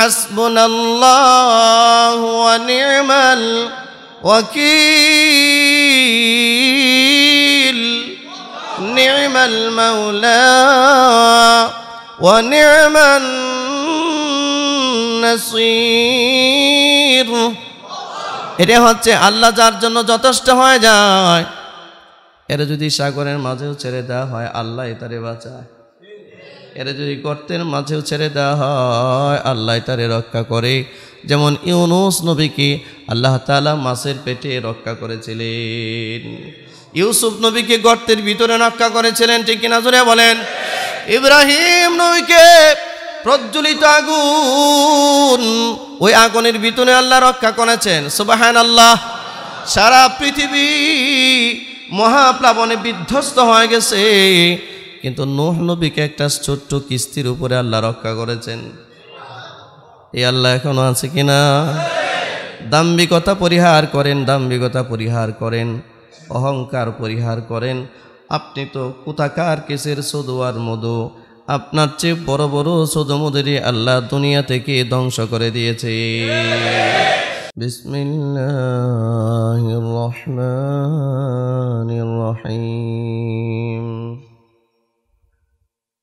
حسبنا الله ونعم الوكيل نعم المولى ونعم النصير এটা হচ্ছে আল্লাহ যার জন্য যথেষ্ট হয়ে যায় এটা যদি সাগরের মাঝেও ছেড়ে দেওয়া হয় আল্লাহ তারে বাঁচায় এরা যদি গর্তের মাঝেও ছেড়ে দেওয়া হয় আল্লাহ তারে রক্ষা করে যেমন ইউনুস নবীকে আল্লাহ তালা মাছের পেটে রক্ষা করেছিলেন ইউসুফ নবীকে গর্তের ভিতরে রক্ষা করেছিলেন ঠিক কিনা জোরে বলেন ইব্রাহিম নবীকে প্রজ্বলিত আগুন ওই আগুনের ভিতরে আল্লাহ রক্ষা করেছেন সুবাহান আল্লাহ সারা পৃথিবী মহাপ্লাবনে বিধ্বস্ত হয়ে গেছে কিন্তু নোহ নবীকে একটা ছোট্ট কিস্তির উপরে আল্লাহ রক্ষা করেছেন এই আল্লাহ এখনও আছে কিনা দাম্ভিকতা পরিহার করেন দাম্ভিকতা পরিহার করেন অহংকার পরিহার করেন আপনি তো কোথাকার কেসের সদুয়ার মধু আপনার চেয়ে বড় বড় সদমুদেরই আল্লাহ দুনিয়া থেকে ধ্বংস করে দিয়েছে বিসমিল্লাহ রহমান রহিম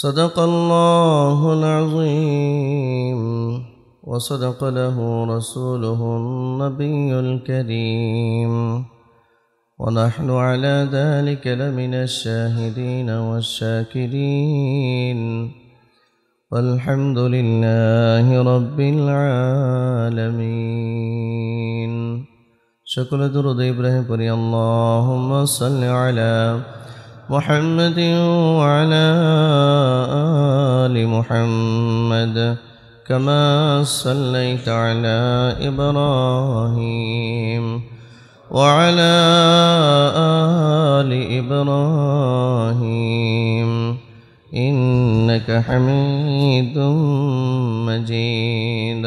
صدق الله العظيم وصدق له رسوله النبي الكريم ونحن على ذلك لمن الشاهدين والشاكرين والحمد لله رب العالمين شكر درود إبراهيم اللهم صل على محمد وعلى آل محمد كما صليت على إبراهيم وعلى آل إبراهيم إنك حميد مجيد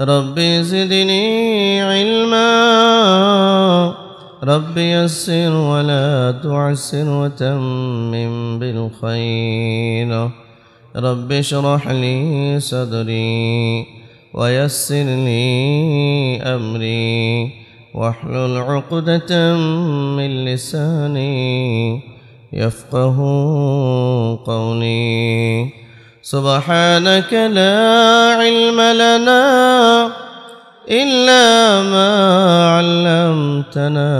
رب زدني علما رب يسر ولا تعسر وتمم بالخير رب اشرح لي صدري ويسر لي أمري واحلل عقدة من لساني يفقه قولي سبحانك لا علم لنا إلا ما علمتنا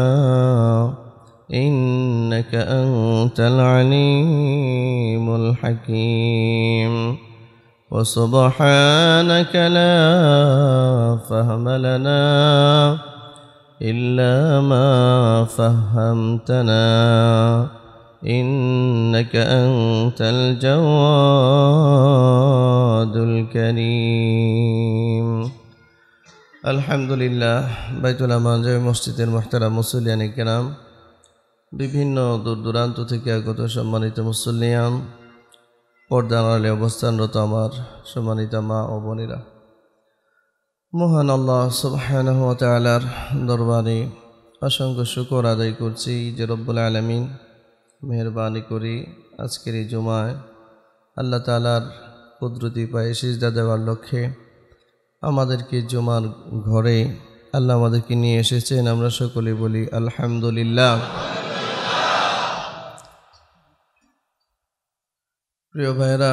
إنك أنت العليم الحكيم وسبحانك لا فهم لنا إلا ما فهمتنا إنك أنت الجواد الكريم আলহামদুলিল্লাহ বাইতুল মানজয় মসজিদের মোহতারা মুসল্লিয়ানি কেরাম বিভিন্ন দূর দূরান্ত থেকে আগত সম্মানিত মুসল্লিয়ান পর্দানালে অবস্থানরত আমার সম্মানিত মা ও বোনেরা মহান আল্লাহ সুবাহর দরবারে অসংখ্য শুকর আদায় করছি যে রব্বুল আলমিন মেহরবানি করি আজকের এই জুমায় আল্লাহ তালার কুদরতি পায়ে সিজদা দেওয়ার লক্ষ্যে আমাদেরকে জুমার ঘরে আল্লাহ আমাদেরকে নিয়ে এসেছেন আমরা সকলে বলি আলহামদুলিল্লাহ প্রিয় ভাইরা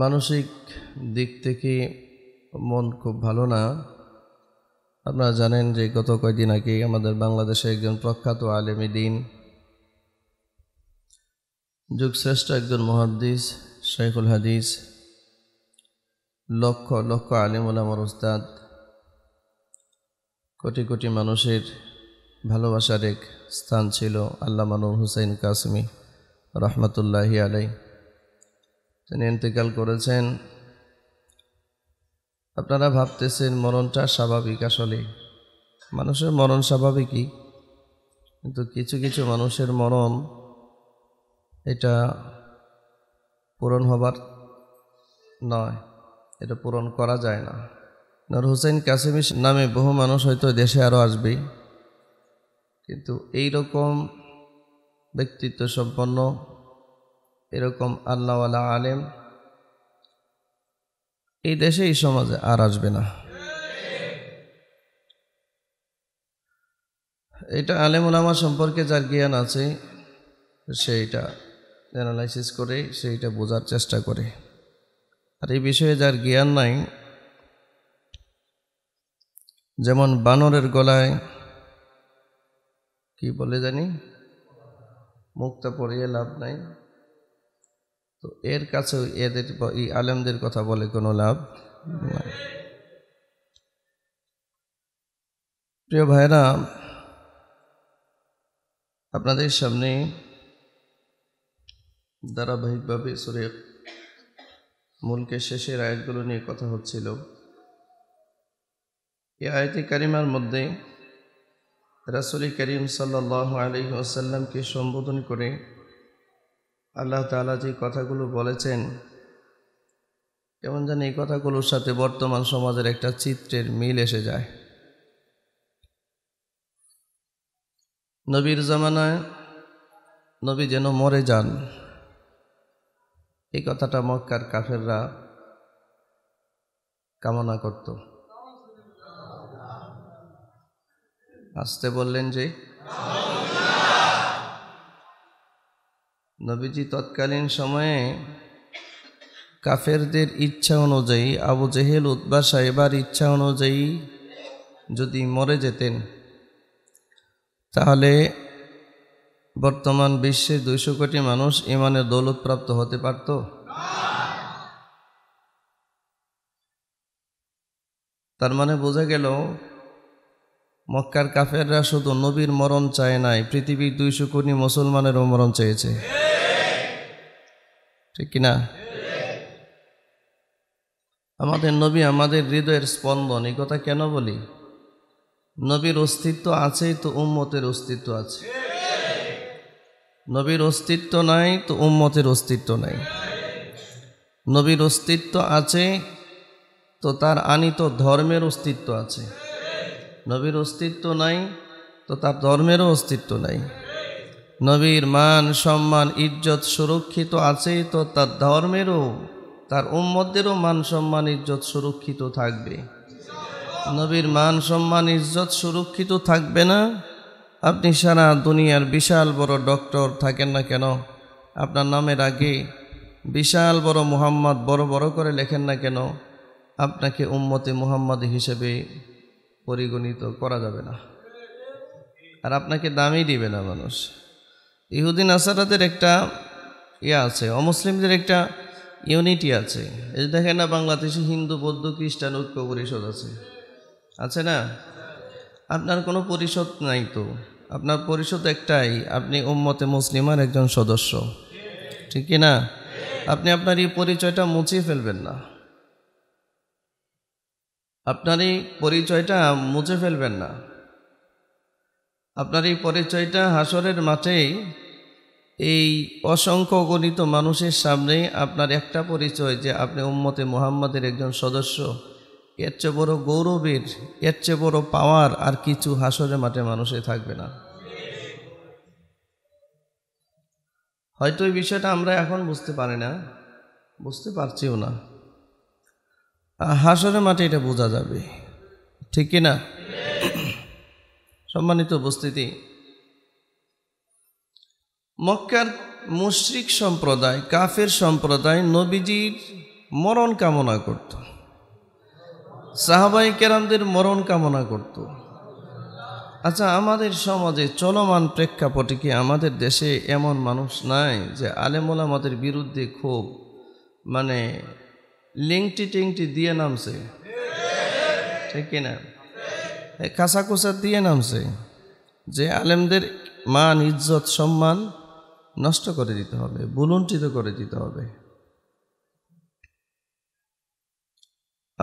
মানসিক দিক থেকে মন খুব ভালো না আপনারা জানেন যে গত কয়েকদিন আগে আমাদের বাংলাদেশে একজন প্রখ্যাত আলেমী দিন যুগশ্রেষ্ঠ একজন মহাদ্দিস শেখুল হাদিস লক্ষ লক্ষ আলিমুল আমার উস্তাদ কোটি কোটি মানুষের ভালোবাসার এক স্থান ছিল আল্লাহ মানুর হুসাইন কাসমি রহমতুল্লাহি আলাই তিনি ইন্তেকাল করেছেন আপনারা ভাবতেছেন মরণটা স্বাভাবিক আসলে মানুষের মরণ স্বাভাবিকই কিন্তু কিছু কিছু মানুষের মরণ এটা পূরণ হবার নয় এটা পূরণ করা যায় না নর হুসেন কাসিমি নামে বহু মানুষ হয়তো দেশে আরও আসবে কিন্তু এই রকম ব্যক্তিত্ব সম্পন্ন এরকম আল্লাহওয়ালা আলেম এই দেশে এই সমাজে আর আসবে না এটা আলেমুলামা সম্পর্কে যার জ্ঞান আছে সেইটা অ্যানালাইসিস করে সেইটা বোঝার চেষ্টা করে আর এই বিষয়ে যার জ্ঞান নাই যেমন বানরের গলায় কি বলে জানি মুক্তা পড়িয়ে লাভ নাই তো এর কাছেও এদের এই আলেমদের কথা বলে কোনো লাভ নাই প্রিয় ভাইরা আপনাদের সামনে ধারাবাহিকভাবে সুরে মূলকে শেষের আয়াতগুলো নিয়ে কথা হচ্ছিল এই আয়তে কারিমার মধ্যে রাসুলি করিম সাল্লাহ আলহি আসাল্লামকে সম্বোধন করে আল্লাহ তালা যে কথাগুলো বলেছেন কেমন যেন এই কথাগুলোর সাথে বর্তমান সমাজের একটা চিত্রের মিল এসে যায় নবীর জামানায় নবী যেন মরে যান এই কথাটা মক্কার কাফেররা কামনা করত আসতে বললেন যে নবীজি তৎকালীন সময়ে কাফেরদের ইচ্ছা অনুযায়ী আবু জেহেল উদ্বাস এবার ইচ্ছা অনুযায়ী যদি মরে যেতেন তাহলে বর্তমান বিশ্বে দুইশো কোটি মানুষ ইমানের দৌলতপ্রাপ্ত হতে পারত তার মানে বোঝা গেল মক্কার কাফেররা শুধু নবীর মরণ চায় নাই পৃথিবীর দুইশো কোটি মুসলমানেরও মরণ চেয়েছে ঠিক কিনা আমাদের নবী আমাদের হৃদয়ের স্পন্দন এই কথা কেন বলি নবীর অস্তিত্ব আছেই তো উম্মতের অস্তিত্ব আছে নবীর অস্তিত্ব নাই তো উম্মতের অস্তিত্ব নাই নবীর অস্তিত্ব আছে তো তার আনিত ধর্মের অস্তিত্ব আছে নবীর অস্তিত্ব নাই তো তার ধর্মেরও অস্তিত্ব নাই নবীর মান সম্মান ইজ্জত সুরক্ষিত আছেই তো তার ধর্মেরও তার উম্মদেরও মান সম্মান ইজ্জত সুরক্ষিত থাকবে নবীর মান সম্মান ইজ্জত সুরক্ষিত থাকবে না আপনি সারা দুনিয়ার বিশাল বড় ডক্টর থাকেন না কেন আপনার নামের আগে বিশাল বড় মুহাম্মদ বড় বড় করে লেখেন না কেন আপনাকে উম্মতে মুহাম্মদ হিসেবে পরিগণিত করা যাবে না আর আপনাকে দামই দিবে না মানুষ ইহুদিন আসারাদের একটা ইয়ে আছে অমুসলিমদের একটা ইউনিটি আছে এই দেখেন না বাংলাদেশে হিন্দু বৌদ্ধ খ্রিস্টান ঐক্য পরিষদ আছে আছে না আপনার কোনো পরিষদ নাই তো আপনার পরিষদ একটাই আপনি উম্মতে মুসলিমার একজন সদস্য ঠিক না আপনি আপনার এই পরিচয়টা মুছিয়ে ফেলবেন না আপনার এই পরিচয়টা মুছে ফেলবেন না আপনার এই পরিচয়টা হাসরের মাঠেই এই অসংখ্য গণিত মানুষের সামনে আপনার একটা পরিচয় যে আপনি উম্মতে মোহাম্মদের একজন সদস্য এর চেয়ে বড় গৌরবের এর চেয়ে বড় পাওয়ার আর কিছু হাসরের মাঠে মানুষে থাকবে না হয়তো এই বিষয়টা আমরা এখন বুঝতে পারি না বুঝতে পারছিও না হাসরের মাঠে এটা বোঝা যাবে ঠিক কিনা সম্মানিত উপস্থিতি মক্কার মুশ্রিক সম্প্রদায় কাফের সম্প্রদায় নবীজির মরণ কামনা করত সাহাবাই কেরামদের মরণ কামনা করত আচ্ছা আমাদের সমাজে চলমান প্রেক্ষাপটে কি আমাদের দেশে এমন মানুষ নাই যে আলেমোলামাদের বিরুদ্ধে খুব মানে লিঙ্কটি টিংটি দিয়ে নামছে ঠিক কিনা কাঁচাকুচা দিয়ে নামছে যে আলেমদের মান ইজ্জত সম্মান নষ্ট করে দিতে হবে বুলুন্ঠিত করে দিতে হবে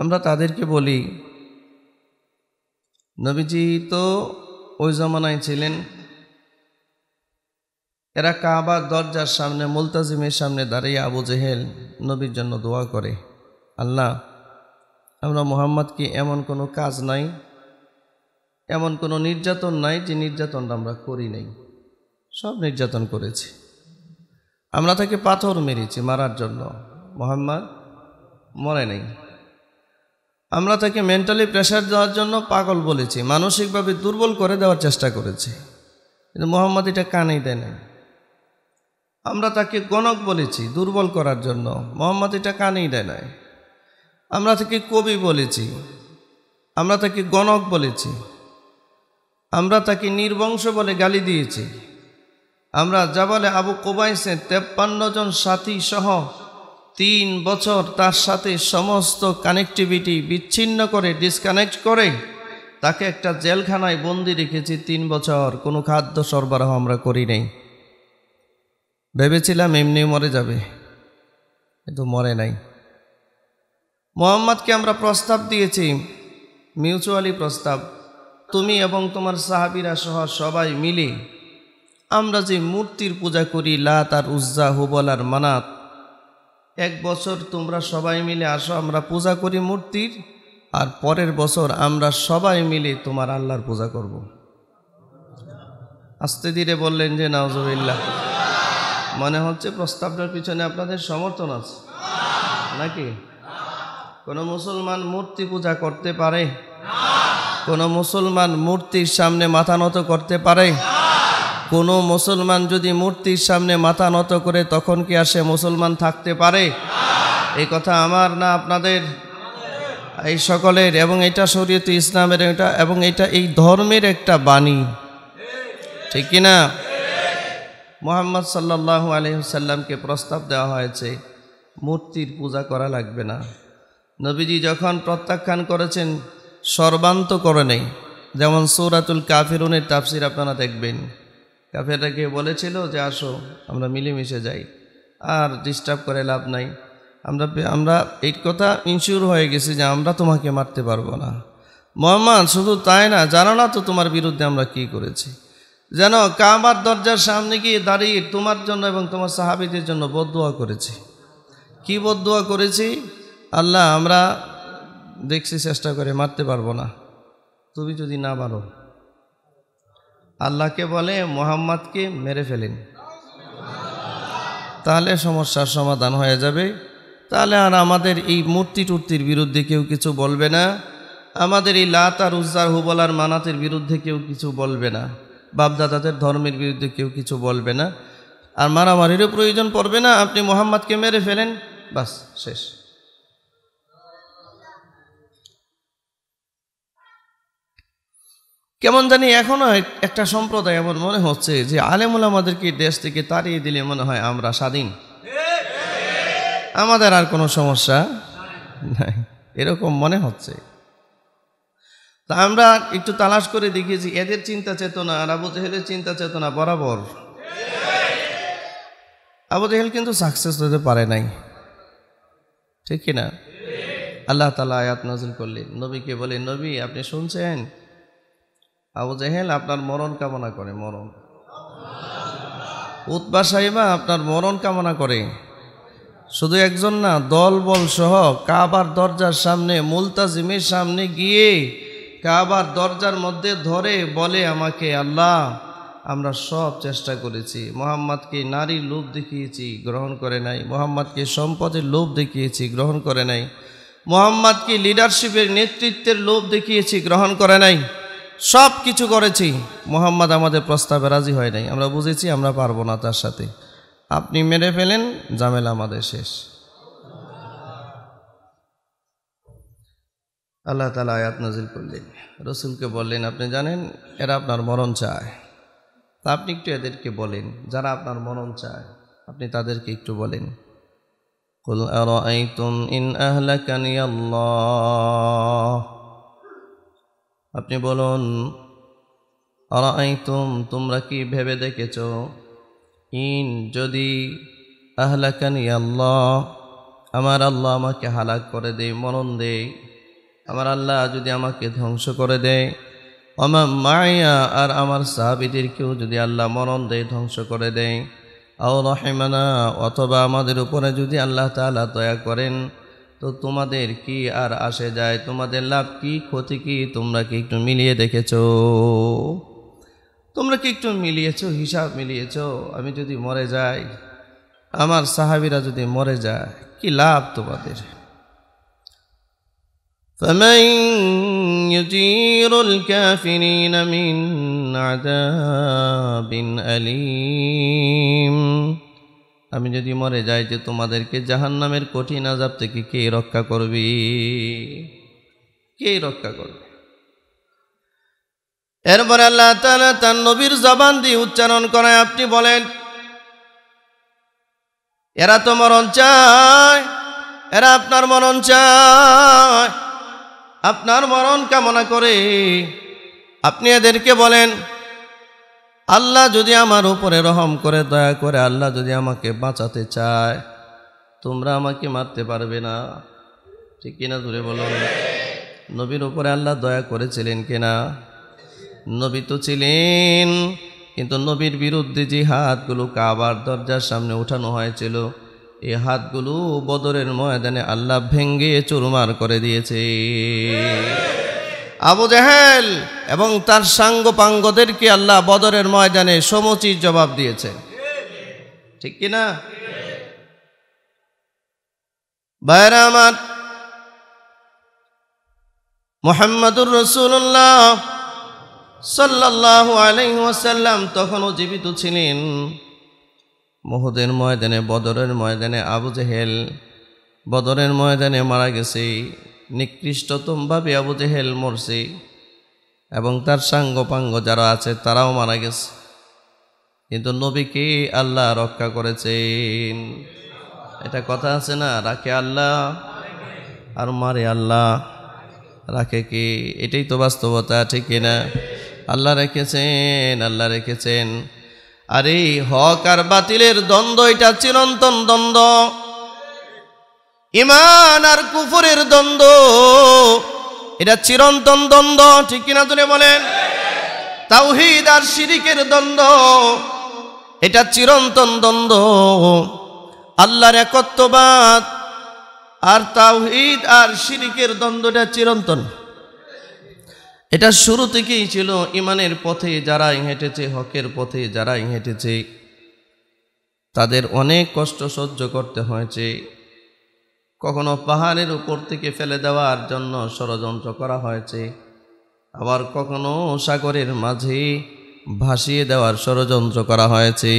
আমরা তাদেরকে বলি নবীজি তো ওই জমানায় ছিলেন এরা কাবার দরজার সামনে মুলতাজিমের সামনে দাঁড়িয়ে আবু জেহেল নবীর জন্য দোয়া করে আল্লাহ আমরা মোহাম্মদকে এমন কোনো কাজ নাই এমন কোনো নির্যাতন নাই যে নির্যাতনটা আমরা করি নাই সব নির্যাতন করেছি আমরা তাকে পাথর মেরেছি মারার জন্য মোহাম্মদ মরে নাই আমরা তাকে মেন্টালি প্রেশার দেওয়ার জন্য পাগল বলেছি মানসিকভাবে দুর্বল করে দেওয়ার চেষ্টা করেছি কিন্তু মোহাম্মদ এটা কানেই দেয় নাই আমরা তাকে গণক বলেছি দুর্বল করার জন্য মোহাম্মদ এটা কানেই দেয় নাই আমরা তাকে কবি বলেছি আমরা তাকে গণক বলেছি আমরা তাকে নির্বংশ বলে গালি দিয়েছি আমরা জাবালে আবু কোবাইসে তেপ্পান্ন জন সাথী সহ তিন বছর তার সাথে সমস্ত কানেকটিভিটি বিচ্ছিন্ন করে ডিসকানেক্ট করে তাকে একটা জেলখানায় বন্দি রেখেছি তিন বছর কোনো খাদ্য সরবরাহ আমরা করি নাই ভেবেছিলাম এমনি মরে যাবে কিন্তু মরে নাই মোহাম্মদকে আমরা প্রস্তাব দিয়েছি মিউচুয়ালি প্রস্তাব তুমি এবং তোমার সাহাবিরা সহ সবাই মিলে আমরা যে মূর্তির পূজা করি লাত আর উজ্জা হুবল আর মানাত এক বছর তোমরা সবাই মিলে আসো আমরা পূজা করি মূর্তির আর পরের বছর আমরা সবাই মিলে তোমার আল্লাহর পূজা করব। আস্তে ধীরে বললেন যে নওয়াজবিল্লা মনে হচ্ছে প্রস্তাবটার পিছনে আপনাদের সমর্থন আছে নাকি কোনো মুসলমান মূর্তি পূজা করতে পারে কোনো মুসলমান মূর্তির সামনে মাথা নত করতে পারে কোনো মুসলমান যদি মূর্তির সামনে মাথা নত করে তখন কি আসে মুসলমান থাকতে পারে এই কথা আমার না আপনাদের এই সকলের এবং এটা শরীয়ত ইসলামের এটা এবং এটা এই ধর্মের একটা বাণী ঠিক কিনা মোহাম্মদ সাল্লাহ আলহিসাল্লামকে প্রস্তাব দেওয়া হয়েছে মূর্তির পূজা করা লাগবে না নবীজি যখন প্রত্যাখ্যান করেছেন সর্বান্ত করে নেই যেমন সৌরাতুল কাফিরুনের তাফসির আপনারা দেখবেন কাফেরটাকে বলেছিল যে আসো আমরা মিলেমিশে যাই আর ডিস্টার্ব করে লাভ নাই আমরা আমরা এই কথা ইনশিওর হয়ে গেছি যে আমরা তোমাকে মারতে পারবো না মোহাম্মদ শুধু তাই না জানো না তো তোমার বিরুদ্ধে আমরা কি করেছি যেন কাবার দরজার সামনে গিয়ে দাঁড়িয়ে তোমার জন্য এবং তোমার সাহাবিদের জন্য বদুয়া করেছি কি বদুয়া করেছি আল্লাহ আমরা দেখছি চেষ্টা করে মারতে পারবো না তুমি যদি না পারো আল্লাহকে বলে মোহাম্মদকে মেরে ফেলেন তাহলে সমস্যার সমাধান হয়ে যাবে তাহলে আর আমাদের এই মূর্তি টুর্তির বিরুদ্ধে কেউ কিছু বলবে না আমাদের এই লাত আর উজ্জার হুবলার মানাতের বিরুদ্ধে কেউ কিছু বলবে না বাপদাদাদের ধর্মের বিরুদ্ধে কেউ কিছু বলবে না আর মারামারিরও প্রয়োজন পড়বে না আপনি মোহাম্মদকে মেরে ফেলেন বাস শেষ কেমন জানি এখনও একটা সম্প্রদায় এমন মনে হচ্ছে যে আলেমুল আমাদেরকে দেশ থেকে তাড়িয়ে দিলে মনে হয় আমরা স্বাধীন আমাদের আর কোনো সমস্যা নাই এরকম মনে হচ্ছে তা আমরা একটু তালাশ করে দেখি যে এদের চিন্তা চেতনা আর আবু জেহেলের চিন্তা চেতনা বরাবর আবু জেহেল কিন্তু সাকসেস হতে পারে নাই ঠিক কিনা আল্লাহ তালা আয়াত নাজিল করলেন নবীকে বলে নবী আপনি শুনছেন আবু জেহেল আপনার মরণ কামনা করে মরণ উৎবা সাহিবা আপনার মরণ কামনা করে শুধু একজন না দলবল সহ কাবার দরজার সামনে মুলতাজিমের সামনে গিয়ে কাবার দরজার মধ্যে ধরে বলে আমাকে আল্লাহ আমরা সব চেষ্টা করেছি মোহাম্মদকে নারীর লোভ দেখিয়েছি গ্রহণ করে নাই মোহাম্মদকে সম্পদের লোভ দেখিয়েছি গ্রহণ করে নাই মোহাম্মদকে লিডারশিপের নেতৃত্বের লোভ দেখিয়েছি গ্রহণ করে নাই সব কিছু করেছি মোহাম্মদ আমাদের প্রস্তাবে রাজি হয় নাই আমরা বুঝেছি আমরা পারবো না তার সাথে আপনি মেরে ফেলেন জামেলা আমাদের শেষ আল্লাহ তালা আয়াত নাজিল করলেন রসুলকে বললেন আপনি জানেন এরা আপনার মরণ চায় তা আপনি একটু এদেরকে বলেন যারা আপনার মরণ চায় আপনি তাদেরকে একটু বলেন قل أرأيتم إن أهلكني الله আপনি বলুন আরাইতুম তোমরা কি ভেবে দেখেছ ইন যদি আহলাকানি আল্লাহ আমার আল্লাহ আমাকে হালাক করে দেয় মরণ দেয় আমার আল্লাহ যদি আমাকে ধ্বংস করে দেয় আমার মায়া আর আমার কেউ যদি আল্লাহ মরণ দেয় ধ্বংস করে দেয় আও রহেমানা অথবা আমাদের উপরে যদি আল্লাহ তালা দয়া করেন তো তোমাদের কি আর আসে যায় তোমাদের লাভ কি ক্ষতি কি তোমরা কি একটু মিলিয়ে দেখেছ তোমরা কি একটু মিলিয়েছ হিসাব মিলিয়েছ আমি যদি মরে যাই আমার সাহাবিরা যদি মরে যায় কি লাভ তোমাদের فمن আমি যদি মরে যাই যে তোমাদেরকে জাহান নামের কঠিন আজাব থেকে কে রক্ষা করবে কে রক্ষা করবে এরপরে আল্লাহ তালা তার নবীর জবান দিয়ে উচ্চারণ করায় আপনি বলেন এরা তো মরণ চায় এরা আপনার মরণ চায় আপনার মরণ কামনা করে আপনি এদেরকে বলেন আল্লাহ যদি আমার উপরে রহম করে দয়া করে আল্লাহ যদি আমাকে বাঁচাতে চায় তোমরা আমাকে মারতে পারবে না ঠিক কিনা ধরে বলো নবীর উপরে আল্লাহ দয়া করেছিলেন কিনা নবী তো ছিলেন কিন্তু নবীর বিরুদ্ধে যে হাতগুলো কাবার দরজার সামনে উঠানো হয়েছিল এই হাতগুলো বদরের ময়দানে আল্লাহ ভেঙ্গে চুরমার করে দিয়েছে আবু জাহেল এবং তার সাঙ্গ পাঙ্গদেরকে আল্লাহ বদরের ময়দানে সমচির জবাব দিয়েছে ঠিক কিনা বাইরামাত মোহাম্মদুর রসুল্লাহ সাল্লাহ আলাইসাল্লাম তখনও জীবিত ছিলেন মহদের ময়দানে বদরের ময়দানে আবু জেহেল বদরের ময়দানে মারা গেছে নিকৃষ্টতমভাবে আবু জেহেল মরছে এবং তার সাঙ্গপাঙ্গ যারা আছে তারাও মারা গেছে কিন্তু নবীকে আল্লাহ রক্ষা করেছেন এটা কথা আছে না রাখে আল্লাহ আর মারে আল্লাহ রাখে কি এটাই তো বাস্তবতা ঠিক না আল্লাহ রেখেছেন আল্লাহ রেখেছেন আর এই হক আর বাতিলের দ্বন্দ্ব এটা চিরন্তন দ্বন্দ্ব ইমান আর কুফুরের দ্বন্দ্ব এটা চিরন্তন দ্বন্দ্ব ঠিক কিনা তুলে বলেন তাওহিদ আর শিরিকের দ্বন্দ্ব এটা চিরন্তন দ্বন্দ্ব আল্লাহর একত্ববাদ আর তাওহিদ আর শিরিকের দ্বন্দ্বটা চিরন্তন এটা শুরু থেকেই ছিল ইমানের পথে যারা হেঁটেছে হকের পথে যারা হেঁটেছে তাদের অনেক কষ্ট সহ্য করতে হয়েছে কখনো পাহাড়ের উপর থেকে ফেলে দেওয়ার জন্য ষড়যন্ত্র করা হয়েছে আবার কখনো সাগরের মাঝে ভাসিয়ে দেওয়ার ষড়যন্ত্র করা হয়েছে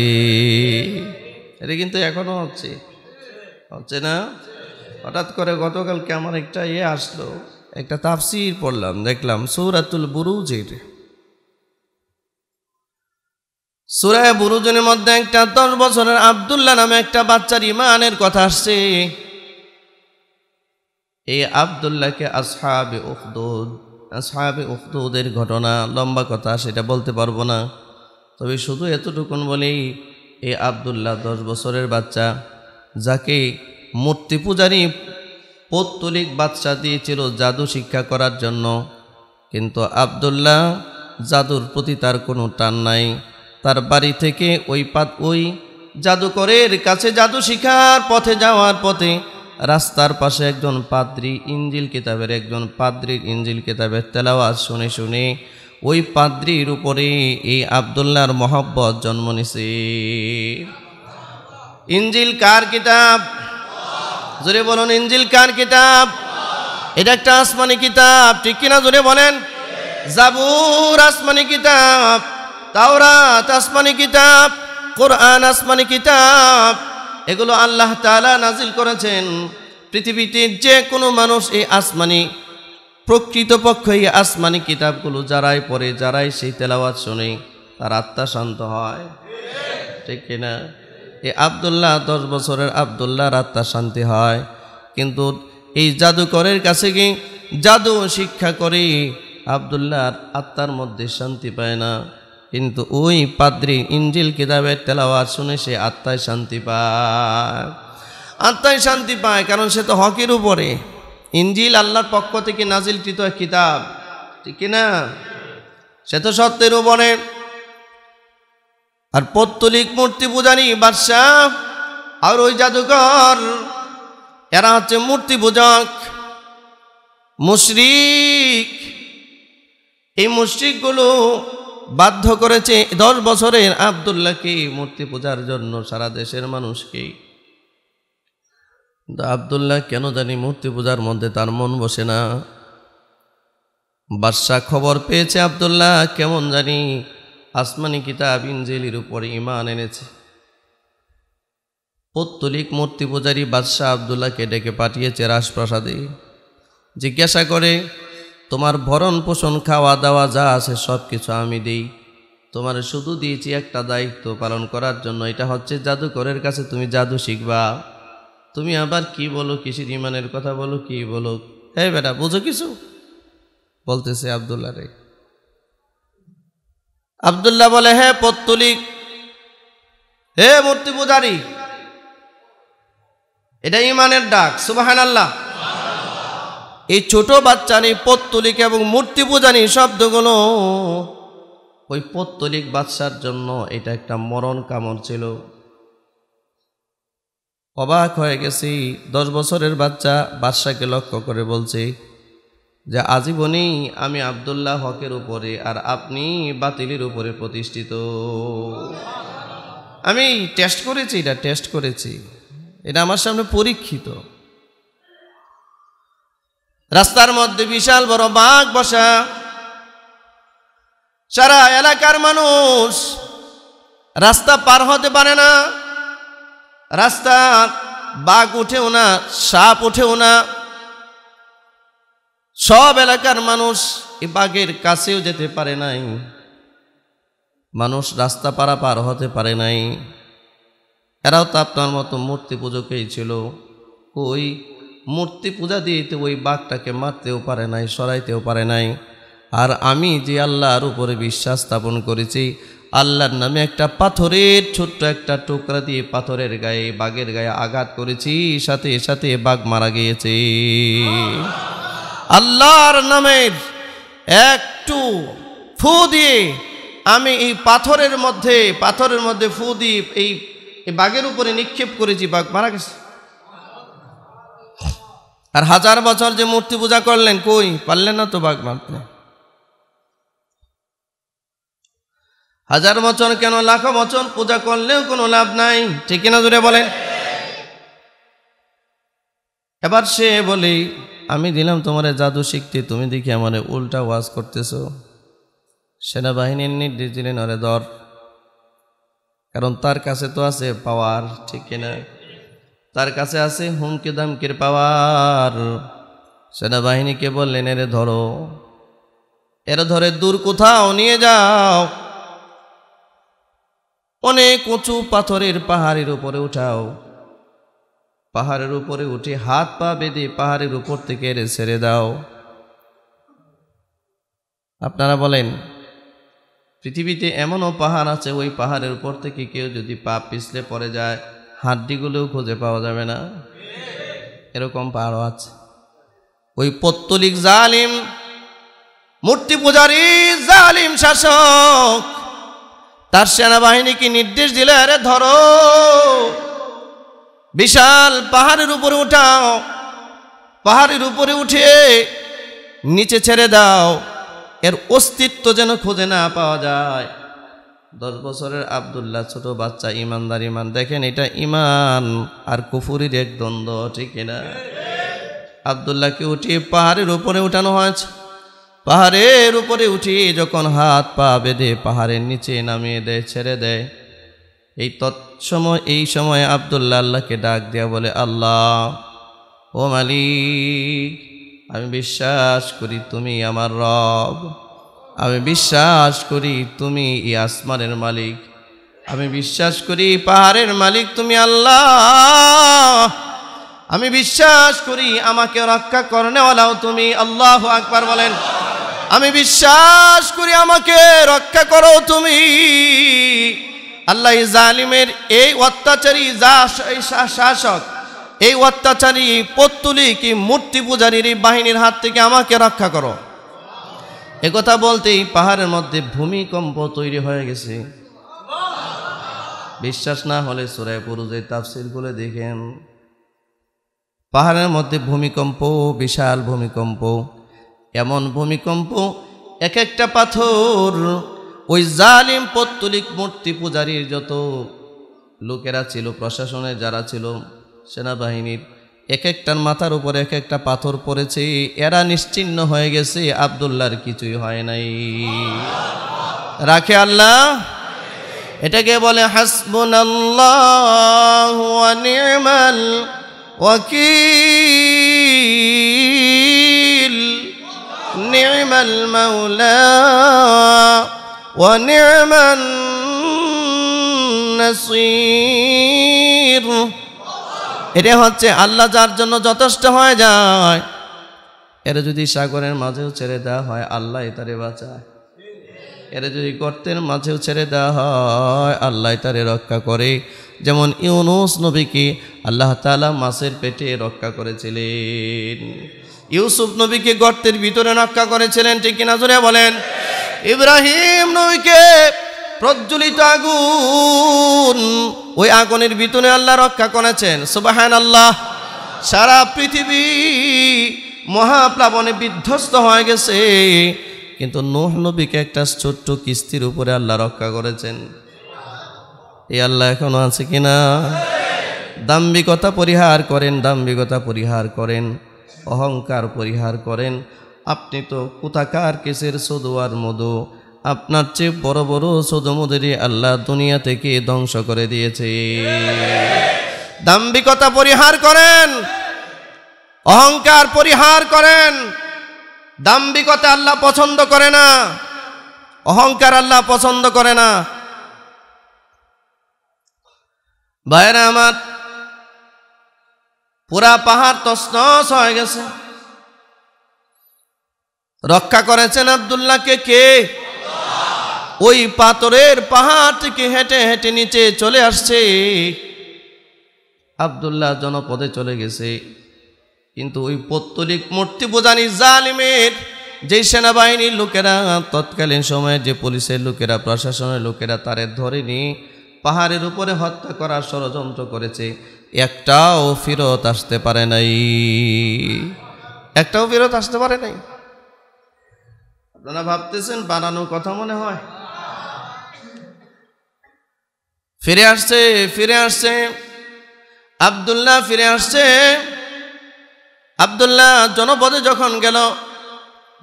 এটা কিন্তু এখনও হচ্ছে হচ্ছে না হঠাৎ করে গতকালকে আমার একটা ইয়ে আসলো একটা তাফসির পড়লাম দেখলাম সৌরাতুল বুরুজের সুরায় বুরুজনের মধ্যে একটা দশ বছরের আবদুল্লাহ নামে একটা বাচ্চার ইমানের কথা আসছে এই আবদুল্লাহকে আসহাবে উখদুদ আসহাবে উখদুদের ঘটনা লম্বা কথা সেটা বলতে পারবো না তবে শুধু এতটুকুন বলেই এই আবদুল্লাহ দশ বছরের বাচ্চা যাকে মূর্তি পূজারী পৌত্তলিক বাচ্চা দিয়েছিল জাদু শিক্ষা করার জন্য কিন্তু আবদুল্লাহ জাদুর প্রতি তার কোনো টান নাই তার বাড়ি থেকে ওই পাত ওই জাদুকরের কাছে জাদু শিখার পথে যাওয়ার পথে রাস্তার পাশে একজন পাদ্রি ইঞ্জিল কিতাবের একজন পাদ্রির ইঞ্জিল কিতাবের তেলাওয়াজ শুনে শুনে ওই পাদ্রির উপরে এই আবদুল্লার মহব্বত জন্ম নিছে ইঞ্জিল কার কিতাব জোরে বলুন ইঞ্জিল কার কিতাব এটা একটা আসমানি কিতাব ঠিক কিনা জোরে বলেন জাবুর আসমানি কিতাব তাওরাত আসমানি কিতাব কোরআন আসমানি কিতাব এগুলো আল্লাহ তালা নাজিল করেছেন পৃথিবীতে যে কোনো মানুষ এই আসমানি প্রকৃতপক্ষে এই আসমানি কিতাবগুলো যারাই পড়ে যারাই সেই তেলাওয়াত শোনে তার আত্মা শান্ত হয় ঠিক কিনা এ আবদুল্লাহ দশ বছরের আবদুল্লাহর আত্মা শান্তি হয় কিন্তু এই জাদুকরের কাছে গিয়ে জাদু শিক্ষা করে আবদুল্লাহর আত্মার মধ্যে শান্তি পায় না কিন্তু ওই পাদ্রি ইঞ্জিল কিতাবের তেলাওয়াত শুনে সে আত্মায় শান্তি পায় আত্মায় শান্তি পায় কারণ সে তো হকের উপরে ইঞ্জিল আল্লাহর পক্ষ থেকে নাজিল এক কিতাব ঠিক না সে তো সত্যের উপরে আর পত্তলিক মূর্তি পূজারি বাদশাহ আর ওই জাদুঘর এরা হচ্ছে মূর্তি পূজক মুশরিক এই মুশরিকগুলো বাধ্য করেছে দশ বছরের আবদুল্লাহকে মূর্তি পূজার জন্য সারা দেশের মানুষকে আবদুল্লাহ কেন জানি মূর্তি পূজার মধ্যে তার মন বসে না বাদশাহ খবর পেয়েছে আবদুল্লাহ কেমন জানি আসমানি কিতাব ইঞ্জেলির উপর ইমান এনেছে পত্তলিক মূর্তি পূজারী বাদশাহ আবদুল্লাহকে ডেকে পাঠিয়েছে রাজপ্রাসাদে জিজ্ঞাসা করে তোমার ভরণ পোষণ খাওয়া দাওয়া যা আছে সব কিছু আমি দিই তোমার শুধু দিয়েছি একটা দায়িত্ব পালন করার জন্য এটা হচ্ছে জাদুকরের কাছে তুমি জাদু শিখবা তুমি আবার কি বলো কিসির ইমানের কথা বলো কি বলো হ্যাঁ বেটা বুঝো কিছু বলতেছে আবদুল্লা রে আবদুল্লাহ বলে হ্যাঁ পত্তলিক হে মূর্তি পূজারী এটা ইমানের ডাক সুবাহান আল্লাহ এই ছোট বাচ্চা নেই পত্তলিক এবং মূর্তি নেই শব্দগুলো ওই পত্তলিক বাচ্চার জন্য এটা একটা মরণ কামড় ছিল অবাক হয়ে গেছি দশ বছরের বাচ্চা বাদশাকে লক্ষ্য করে বলছে যে আজীবনই আমি আবদুল্লাহ হকের উপরে আর আপনি বাতিলের উপরে প্রতিষ্ঠিত আমি টেস্ট করেছি এটা টেস্ট করেছি এটা আমার সামনে পরীক্ষিত রাস্তার মধ্যে বিশাল বড় বাঘ বসা সারা এলাকার মানুষ রাস্তা পার হতে পারে না রাস্তা বাঘ উঠেও না সাপ উঠেও না সব এলাকার মানুষ এই বাঘের কাছেও যেতে পারে নাই মানুষ রাস্তা পারা পার হতে পারে নাই এরাও তো আপনার মতো মূর্তি পুজোকেই ছিল ওই মূর্তি পূজা দিয়েতে ওই বাঘটাকে মারতেও পারে নাই সরাইতেও পারে নাই আর আমি যে আল্লাহর উপরে বিশ্বাস স্থাপন করেছি আল্লাহর নামে একটা পাথরের ছোট্ট একটা টুকরা দিয়ে পাথরের গায়ে বাঘের গায়ে আঘাত করেছি সাথে সাথে বাঘ মারা গিয়েছে আল্লাহর নামের একটু ফু দিয়ে আমি এই পাথরের মধ্যে পাথরের মধ্যে ফু দিয়ে এই বাঘের উপরে নিক্ষেপ করেছি বাঘ মারা গেছে আর হাজার বছর যে মূর্তি পূজা করলেন কই পারলেন না তো বাঘ মারতে হাজার বছর কেন লাখো বছর পূজা করলেও কোনো লাভ নাই ঠিক না জুড়ে বলেন এবার সে বলি আমি দিলাম তোমার জাদু শিখতে তুমি দেখি আমার উল্টা ওয়াজ করতেছ সেনাবাহিনীর নির্দেশ দিলেন অরে দর কারণ তার কাছে তো আছে পাওয়ার ঠিক কিনা তার কাছে আছে হুমকি দামকির পাওয়ার সেনাবাহিনীকে বললেন এরে ধরো এরা ধরে দূর কোথাও নিয়ে যাও অনেক উঁচু পাথরের পাহাড়ের উপরে উঠাও পাহাড়ের উপরে উঠে হাত পা বেঁধে পাহাড়ের উপর থেকে এর ছেড়ে দাও আপনারা বলেন পৃথিবীতে এমনও পাহাড় আছে ওই পাহাড়ের উপর থেকে কেউ যদি পা পিছলে পড়ে যায় হাড্ডিগুলোও খুঁজে পাওয়া যাবে না এরকম পারও আছে ওই পত্তলিক জালিম মূর্তি পূজারি জালিম শাসক তার সেনাবাহিনীকে নির্দেশ দিলে আরে ধরো বিশাল পাহাড়ের উপরে উঠাও পাহাড়ের উপরে উঠে নিচে ছেড়ে দাও এর অস্তিত্ব যেন খুঁজে না পাওয়া যায় দশ বছরের আবদুল্লাহ ছোট বাচ্চা ইমানদার ইমান দেখেন এটা ইমান আর কুফুরির এক দ্বন্দ্ব ঠিক না আবদুল্লাহকে উঠিয়ে পাহাড়ের উপরে উঠানো হয়েছে পাহাড়ের উপরে উঠিয়ে যখন হাত পা বেঁধে পাহাড়ের নিচে নামিয়ে দেয় ছেড়ে দেয় এই তৎসময় এই সময় আবদুল্লাহ আল্লাহকে ডাক দেওয়া বলে আল্লাহ ও মালিক আমি বিশ্বাস করি তুমি আমার রব আমি বিশ্বাস করি তুমি ই আসমানের মালিক আমি বিশ্বাস করি পাহাড়ের মালিক তুমি আল্লাহ আমি বিশ্বাস করি আমাকে রক্ষা করনেওয়ালাও তুমি আল্লাহ আকবার বলেন আমি বিশ্বাস করি আমাকে রক্ষা করো তুমি আল্লাহ জালিমের এই অত্যাচারী শাসক এই অত্যাচারী কি মূর্তি পূজারীর বাহিনীর হাত থেকে আমাকে রক্ষা করো একথা বলতেই পাহাড়ের মধ্যে ভূমিকম্প তৈরি হয়ে গেছে বিশ্বাস না হলে সুরায় পুরুষের তাফসিল বলে দেখেন পাহাড়ের মধ্যে ভূমিকম্প বিশাল ভূমিকম্প এমন ভূমিকম্প এক একটা পাথর ওই জালিম পত্তলিক মূর্তি পূজারীর যত লোকেরা ছিল প্রশাসনের যারা ছিল সেনাবাহিনীর এক একটার মাথার উপর এক একটা পাথর পড়েছে এরা নিশ্চিন্ন হয়ে গেছে আবদুল্লার কিছুই হয় নাই রাখে আল্লাহ এটাকে বলে হাসবুন আল্লাহ ওয়াকিল নির্মাল মৌলা ও নির্মাল নসির এটা হচ্ছে আল্লাহ যার জন্য যথেষ্ট হয়ে যায় এরা যদি সাগরের মাঝেও ছেড়ে দেওয়া হয় আল্লাহ তারে বাঁচায় এরা যদি গর্তের মাঝেও ছেড়ে দেওয়া হয় আল্লাহ তারে রক্ষা করে যেমন ইউনুস নবীকে আল্লাহ তালা মাছের পেটে রক্ষা করেছিলেন ইউসুফ নবীকে গর্তের ভিতরে রক্ষা করেছিলেন ঠিক কিনা জোরে বলেন ইব্রাহিম নবীকে প্রজ্বলিত আগুন ওই আগুনের ভিতরে আল্লাহ রক্ষা করেছেন সুবাহান আল্লাহ সারা পৃথিবী মহাপ্লাবনে বিধ্বস্ত হয়ে গেছে কিন্তু নোহ নবীকে একটা ছোট্ট কিস্তির উপরে আল্লাহ রক্ষা করেছেন এই আল্লাহ এখনো আছে কিনা দাম্ভিকতা পরিহার করেন দাম্ভিকতা পরিহার করেন অহংকার পরিহার করেন আপনি তো কোথাকার কেসের সদুয়ার মধু আপনার চেয়ে বড় বড় সোদমদেরই আল্লাহ দুনিয়া থেকে ধ্বংস করে দিয়েছে দাম্ভিকতা পরিহার করেন অহংকার পরিহার করেন দাম্ভিকতা আল্লাহ পছন্দ করে না অহংকার আল্লাহ পছন্দ করে না ভাইরা আমার পুরা পাহাড় তসনস হয়ে গেছে রক্ষা করেছেন আবদুল্লাহকে কে ওই পাথরের পাহাড় থেকে হেঁটে হেঁটে নিচে চলে আসছে আবদুল্লাহ জনপদে চলে গেছে কিন্তু ওই পত্তলিক মূর্তি বোঝানি জালিমের যে সেনাবাহিনীর লোকেরা তৎকালীন সময়ে যে পুলিশের লোকেরা প্রশাসনের লোকেরা তারে ধরেনি পাহাড়ের উপরে হত্যা করার ষড়যন্ত্র করেছে একটাও ফেরত আসতে পারে নাই একটাও ফেরত আসতে পারে নাই আপনারা ভাবতেছেন বানানো কথা মনে হয় ফিরে আসছে ফিরে আসছে আবদুল্লাহ ফিরে আসছে আবদুল্লাহ জনপদে যখন গেল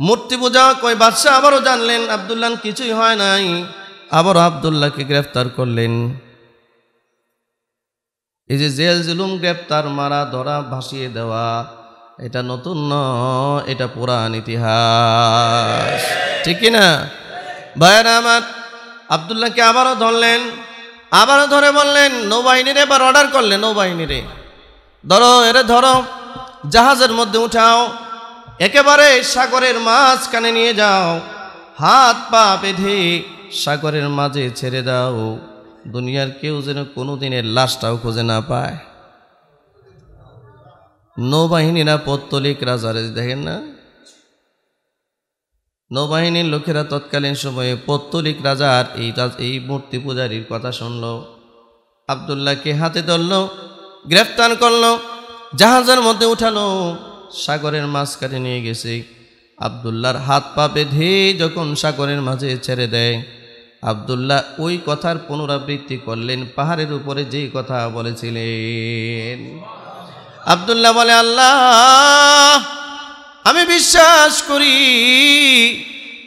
মূর্তি পূজা কই বাদশাহ আবারও জানলেন আবদুল্লাহ কিছুই হয় নাই আবারও আবদুল্লাহকে গ্রেফতার করলেন এই যে জেল জুলুম গ্রেপ্তার মারা ধরা ভাসিয়ে দেওয়া এটা নতুন ন এটা পুরাণ ইতিহাস ঠিক না ভাইয়ের আমার আবদুল্লাহকে আবারও ধরলেন আবারও ধরে বললেন নৌবাহিনীর এবার অর্ডার করলেন নৌবাহিনীরে ধরো এরে ধরো জাহাজের মধ্যে উঠাও একেবারে সাগরের মাঝখানে নিয়ে যাও হাত পা বেঁধে সাগরের মাঝে ছেড়ে দাও দুনিয়ার কেউ যেন কোনো দিনের লাশটাও খুঁজে না পায় নৌবাহিনীরা পত্তলিক রাজারে দেখেন না নৌবাহিনীর লোকেরা তৎকালীন সময়ে পত্তলিক রাজার এই এই মূর্তি পূজারীর কথা শুনল আবদুল্লাহকে হাতে ধরল গ্রেফতার করল জাহাজের মধ্যে উঠালো সাগরের মাঝখানে নিয়ে গেছে আবদুল্লার হাত পা বেঁধে যখন সাগরের মাঝে ছেড়ে দেয় আবদুল্লাহ ওই কথার পুনরাবৃত্তি করলেন পাহাড়ের উপরে যেই কথা বলেছিলেন আবদুল্লাহ বলে আল্লাহ আমি বিশ্বাস করি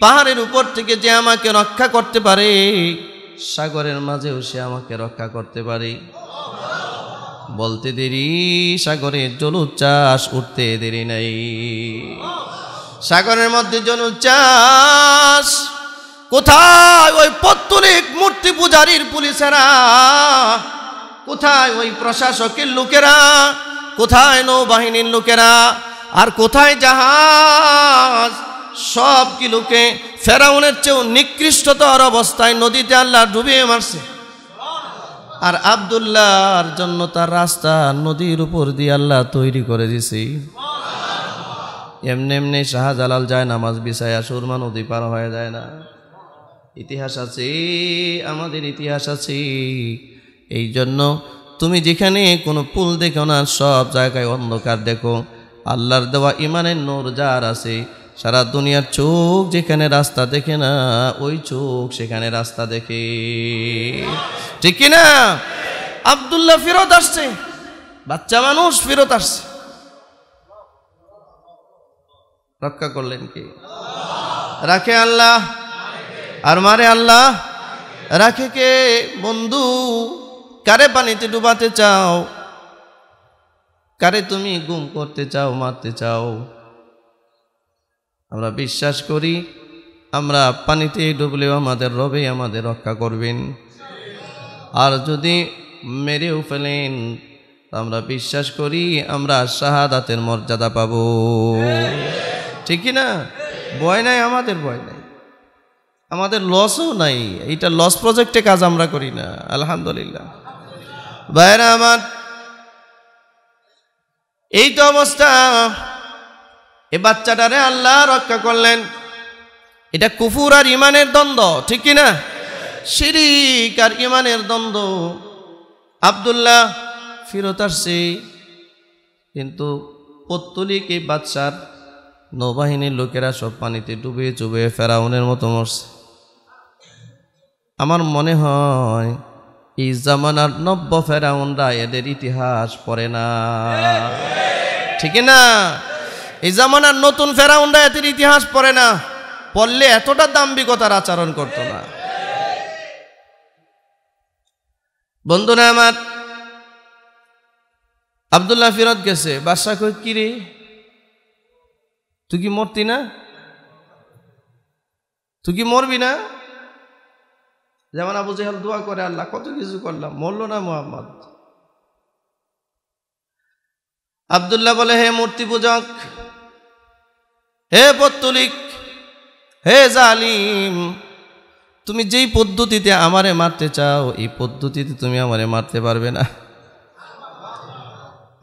পাহাড়ের উপর থেকে যে আমাকে রক্ষা করতে পারে সাগরের মাঝেও সে আমাকে রক্ষা করতে পারে বলতে দেরি সাগরের জলোচ্ছ্বাস উঠতে দেরি নাই সাগরের মধ্যে জলোচ্ছ্বাস কোথায় ওই পত্তলিক মূর্তি পূজারীর পুলিশেরা কোথায় ওই প্রশাসকের লোকেরা কোথায় নৌবাহিনীর লোকেরা আর কোথায় জাহাজ সব লোকে ফেরাউনের চেয়েও নিকৃষ্টতর অবস্থায় নদীতে আল্লাহ ডুবিয়ে মারছে আর আবদুল্লাহর জন্য তার রাস্তা নদীর উপর দিয়ে আল্লাহ তৈরি করে দিছি এমনি এমনি শাহজালাল যায় নামাজ বিছায়া সুরমা নদী পার হয়ে যায় না ইতিহাস আছে আমাদের ইতিহাস আছে এই জন্য তুমি যেখানে কোনো পুল দেখো না সব জায়গায় অন্ধকার দেখো আল্লাহর দেওয়া ইমানের নোর যার আছে সারা দুনিয়ার চোখ যেখানে রাস্তা দেখে না ওই চোখ সেখানে রাস্তা দেখে ঠিক না আবদুল্লাহ ফেরত আসছে বাচ্চা মানুষ ফেরত আসছে রক্ষা করলেন কি রাখে আল্লাহ আর মারে আল্লাহ রাখে কে বন্ধু কারে পানিতে ডুবাতে চাও কারে তুমি গুম করতে চাও মারতে চাও আমরা বিশ্বাস করি আমরা পানিতে ডুবলেও আমাদের রবে আমাদের রক্ষা করবেন আর যদি মেরেও ফেলেন আমরা বিশ্বাস করি আমরা শাহাদাতের মর্যাদা পাব ঠিকই না ভয় নাই আমাদের ভয় নাই আমাদের লসও নাই এইটা লস প্রজেক্টে কাজ আমরা করি না আলহামদুলিল্লাহ বাইরা আমার এই তো অবস্থা এ বাচ্চাটারে আল্লাহ রক্ষা করলেন এটা কুফুর আর ইমানের দ্বন্দ্ব ঠিক কিনা শিরিক আর ইমানের দ্বন্দ্ব আবদুল্লাহ ফিরত আসছে কিন্তু পত্তলিক এই বাচ্চার নৌবাহিনীর লোকেরা সব পানিতে ডুবে চুবে ফেরাউনের মতো মরছে আমার মনে হয় এই জামানার নব্য ফেরাউনরা এদের ইতিহাস পড়ে না ঠিক না এই জামানার নতুন ফেরাউনরা এদের ইতিহাস পড়ে না পড়লে এতটা দাম্বিকতার আচরণ করত না বন্ধুরা আমার আবদুল্লাহ ফিরত গেছে বাদশাহ কই কি রে তুই কি মরতি না তুই কি মরবি না যেমন আবু জেহাল দোয়া করে আল্লাহ কত কিছু করলাম মরল না মোহাম্মদ আবদুল্লাহ বলে হে মূর্তি পূজক হে পত্তলিক হে জালিম তুমি যেই পদ্ধতিতে আমারে মারতে চাও এই পদ্ধতিতে তুমি আমারে মারতে পারবে না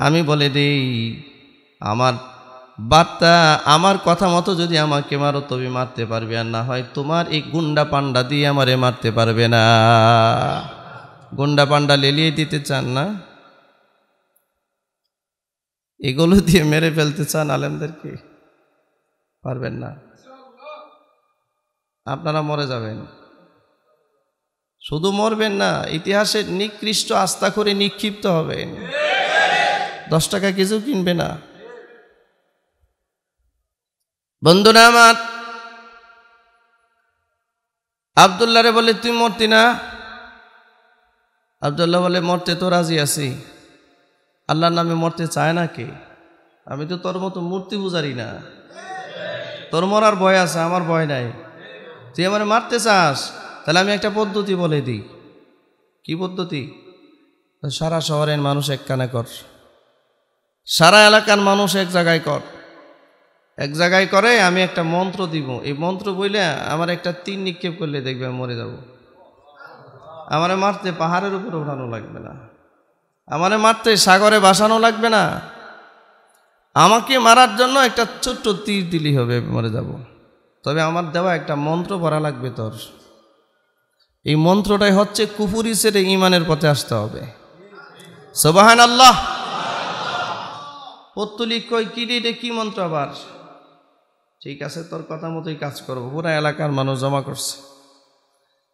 আমি বলে দেই আমার বাট আমার কথা মতো যদি আমাকে মারো তবে মারতে পারবে আর না হয় তোমার এই গুন্ডা পান্ডা দিয়ে আমারে মারতে পারবে না গুন্ডা পান্ডা লেলিয়ে দিতে চান না এগুলো দিয়ে মেরে ফেলতে চান আলেমদেরকে পারবেন না আপনারা মরে যাবেন শুধু মরবেন না ইতিহাসের নিকৃষ্ট আস্থা করে নিক্ষিপ্ত হবেন দশ টাকা কিছু কিনবে না বন্ধুরা আমার রে বলে তুই মরতি না আবদুল্লাহ বলে মরতে তো রাজি আছি আল্লাহর নামে মরতে চায় না কে আমি তো তোর মতো মূর্তি পূজারি না তোর মরার ভয় আছে আমার ভয় নাই তুই আমার মারতে চাস তাহলে আমি একটা পদ্ধতি বলে দিই কি পদ্ধতি সারা শহরের মানুষ এক কানে কর সারা এলাকার মানুষ এক জায়গায় কর এক জায়গায় করে আমি একটা মন্ত্র দিব এই মন্ত্র বইলে আমার একটা তিন নিক্ষেপ করলে দেখবে মরে যাব আমারে মারতে পাহাড়ের উপরে ওঠানো লাগবে না আমারে মারতে সাগরে বাসানো লাগবে না আমাকে মারার জন্য একটা ছোট্ট তীর দিলি হবে মরে যাব তবে আমার দেওয়া একটা মন্ত্র পড়া লাগবে তোর এই মন্ত্রটাই হচ্ছে কুফুরি সেরে ইমানের পথে আসতে হবে সোবাহান আল্লাহ পত্তলিক কয় কি রে কি মন্ত্র আবার ঠিক আছে তোর কথা মতোই কাজ করবো পুরা এলাকার মানুষ জমা করছে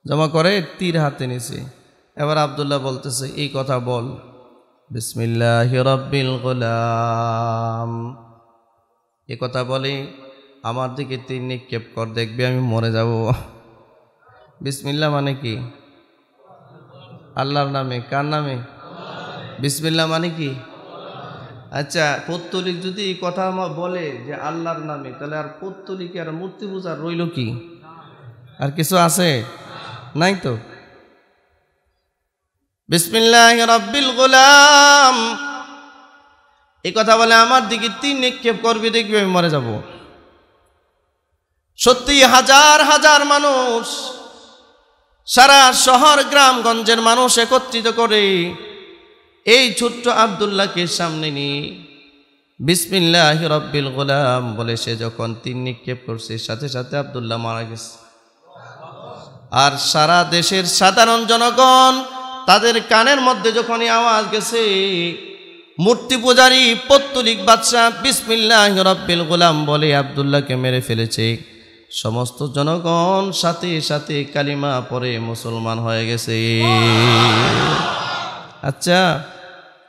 জমা করে তীর হাতে নিছে এবার আবদুল্লাহ বলতেছে এই কথা বল বিসমিল্লাহ রব্বিল গোলাম এ কথা বলে আমার দিকে তীর নিক্ষেপ কর দেখবি আমি মরে যাব বিসমিল্লা মানে কি আল্লাহর নামে কার নামে বিসমিল্লা মানে কি আচ্ছা পত্তলিক যদি এই কথা বলে যে আল্লাহর নামে তাহলে আর পত্তলিক আর মূর্তি পূজার রইল কি আর কিছু আছে নাই তো বিসমিল্লাহ রব্বিল গোলাম এই কথা বলে আমার দিকে তিন নিক্ষেপ করবি দেখবি আমি মরে যাব সত্যি হাজার হাজার মানুষ সারা শহর গ্রামগঞ্জের মানুষ একত্রিত করে এই ছোট্ট আবদুল্লাহকে সামনে নিয়ে বিসমিল্লাহ রব্বিল গোলাম বলে সে যখন তিন নিক্ষেপ করছে সাথে সাথে আবদুল্লাহ মারা গেছে আর সারা দেশের সাধারণ জনগণ তাদের কানের মধ্যে যখনই আওয়াজ গেছে মূর্তি পূজারী পত্তলিক বাদশাহ বিসমিল্লাহ রব্বিল গোলাম বলে আবদুল্লাহকে মেরে ফেলেছে সমস্ত জনগণ সাথে সাথে কালিমা পরে মুসলমান হয়ে গেছে আচ্ছা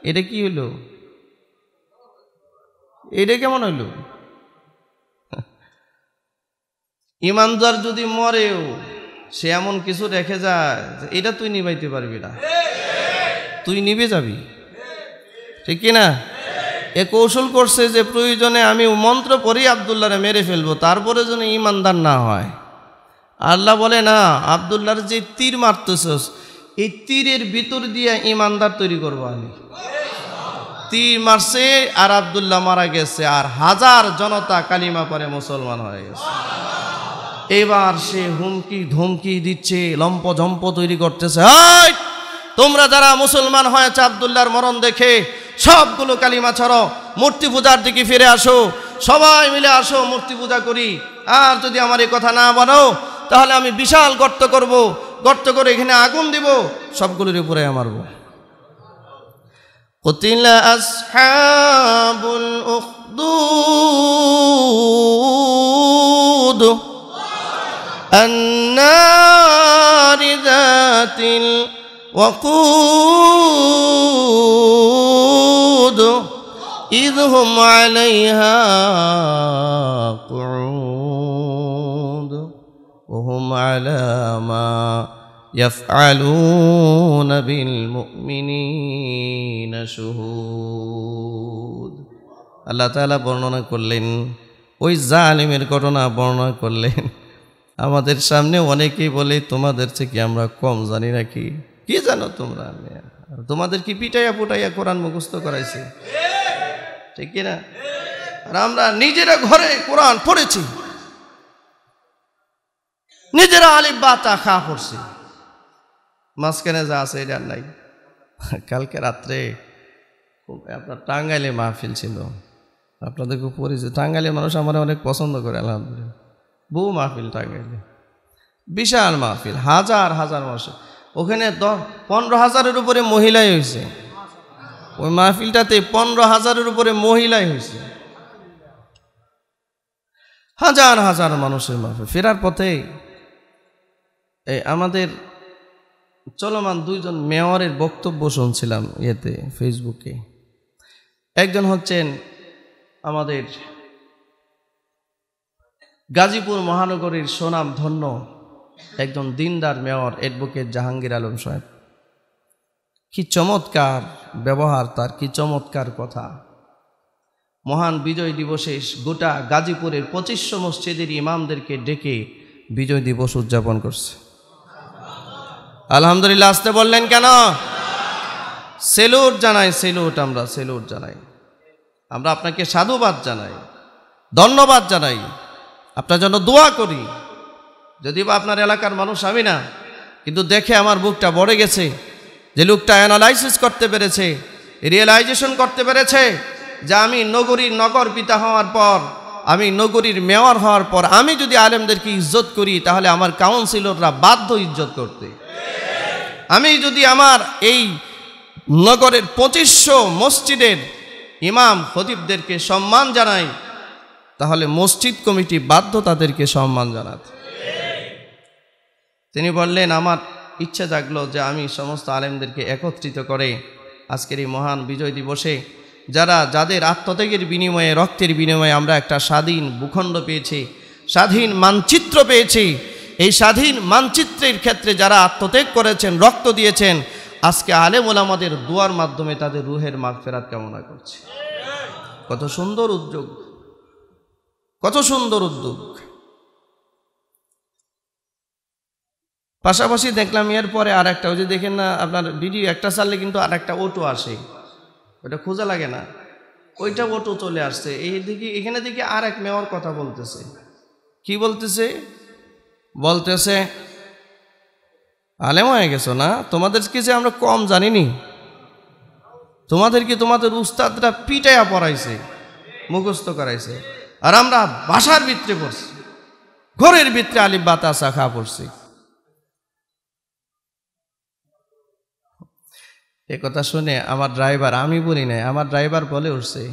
এটা কি হলো এটা কেমন হইল ইমানদার যদি মরেও সে এমন কিছু রেখে যায় এটা তুই নিবাইতে পারবি না তুই নিবে যাবি ঠিক না এ কৌশল করছে যে প্রয়োজনে আমি মন্ত্র পরেই আবদুল্লারে মেরে ফেলবো তারপরে যেন ইমানদার না হয় আল্লাহ বলে না আবদুল্লার যে তীর মারতেছ এই তীরের ভিতর দিয়ে ইমানদার তৈরি করবো আমি তীর মারছে আর আবদুল্লাহ মারা গেছে আর হাজার জনতা কালিমা পরে মুসলমান হয়ে গেছে এবার সে হুমকি ধমকি দিচ্ছে লম্প ঝম্প তৈরি করতেছে তোমরা যারা মুসলমান হয়েছে আবদুল্লাহর মরণ দেখে সবগুলো কালিমা ছাড়ো মূর্তি পূজার দিকে ফিরে আসো সবাই মিলে আসো মূর্তি পূজা করি আর যদি আমার এই কথা না বলো তাহলে আমি বিশাল গর্ত করব গর্ত করে এখানে আগুন দিব সবগুলোর উপরে মারবো قتل أصحاب الأخدود النار ذات الوقود إذ هم عليها قعود وهم على ما يفعلون بالمؤمنين شهود আল্লাহ তালা বর্ণনা করলেন ওই জালিমের ঘটনা বর্ণনা করলেন আমাদের সামনে অনেকেই বলে তোমাদের থেকে আমরা কম জানি নাকি কি জানো তোমরা তোমাদের কি পিটাইয়া পুটাইয়া কোরআন মুখস্থ করাইছে ঠিক কিনা আর আমরা নিজেরা ঘরে কোরআন পড়েছি নিজেরা বা তা খা পড়ছি মাঝখানে যা আছে এটা নাই কালকে রাত্রে খুব আপনার টাঙ্গাইলে মাহফিল ছিল আপনাদের খুব পরিচিত টাঙ্গাইলে মানুষ আমার অনেক পছন্দ করে আলহামদুলিল্লাহ বহু মাহফিল টাঙ্গাইলে বিশাল মাহফিল হাজার হাজার মানুষ ওখানে দশ পনেরো হাজারের উপরে মহিলাই হয়েছে ওই মাহফিলটাতে পনেরো হাজারের উপরে মহিলাই হয়েছে হাজার হাজার মানুষের মাহফিল ফেরার পথে এই আমাদের চলমান দুইজন মেয়রের বক্তব্য শুনছিলাম ইয়েতে ফেসবুকে একজন হচ্ছেন আমাদের গাজীপুর মহানগরীর সোনাম ধন্য একজন দিনদার মেয়র অ্যাডভোকেট জাহাঙ্গীর আলম সাহেব কি চমৎকার ব্যবহার তার কি চমৎকার কথা মহান বিজয় দিবসে গোটা গাজীপুরের পঁচিশশো মসজিদের ইমামদেরকে ডেকে বিজয় দিবস উদযাপন করছে আলহামদুলিল্লাহ আসতে বললেন কেন সেলুট জানাই সেলুট আমরা সেলুট জানাই আমরা আপনাকে সাধুবাদ জানাই ধন্যবাদ জানাই আপনার জন্য দোয়া করি যদি বা আপনার এলাকার মানুষ আমি না কিন্তু দেখে আমার বুকটা বড়ে গেছে যে লোকটা অ্যানালাইসিস করতে পেরেছে রিয়েলাইজেশন করতে পেরেছে যে আমি নগরীর নগর পিতা হওয়ার পর আমি নগরীর মেয়র হওয়ার পর আমি যদি আলেমদেরকে ইজ্জত করি তাহলে আমার কাউন্সিলররা বাধ্য ইজ্জত করতে আমি যদি আমার এই নগরের পঁচিশশো মসজিদের ইমাম খতিবদেরকে সম্মান জানাই তাহলে মসজিদ কমিটি বাধ্য তাদেরকে সম্মান জানাত তিনি বললেন আমার ইচ্ছা জাগলো যে আমি সমস্ত আলেমদেরকে একত্রিত করে আজকের এই মহান বিজয় দিবসে যারা যাদের আত্মত্যাগের বিনিময়ে রক্তের বিনিময়ে আমরা একটা স্বাধীন ভূখণ্ড পেয়েছি স্বাধীন মানচিত্র পেয়েছি এই স্বাধীন মানচিত্রের ক্ষেত্রে যারা আত্মত্যাগ করেছেন রক্ত দিয়েছেন আজকে আলেম ওলামাদের দোয়ার মাধ্যমে তাদের রুহের ফেরাত কামনা করছে কত সুন্দর উদ্যোগ কত সুন্দর উদ্যোগ পাশাপাশি দেখলাম ইয়ার পরে আর একটা ওই যে দেখেন না আপনার ভিডিও একটা চাললে কিন্তু আর একটা অটো আসে ওটা খোঁজা লাগে না ওইটা অটো চলে আসছে এই দিকে এখানে দিকে আর এক মেয়র কথা বলতেছে কি বলতেছে বলতেছে আলেম হয়ে গেছো না তোমাদের কি যে আমরা কম জানিনি তোমাদের কি তোমাদের উস্তাদরা পিটাইয়া পড়াইছে মুখস্থ করাইছে আর আমরা বাসার ভিতরে পড়ছি ঘরের ভিতরে আলিম বাতাসা খা পড়ছি এ কথা শুনে আমার ড্রাইভার আমি বলি নাই আমার ড্রাইভার বলে উঠছে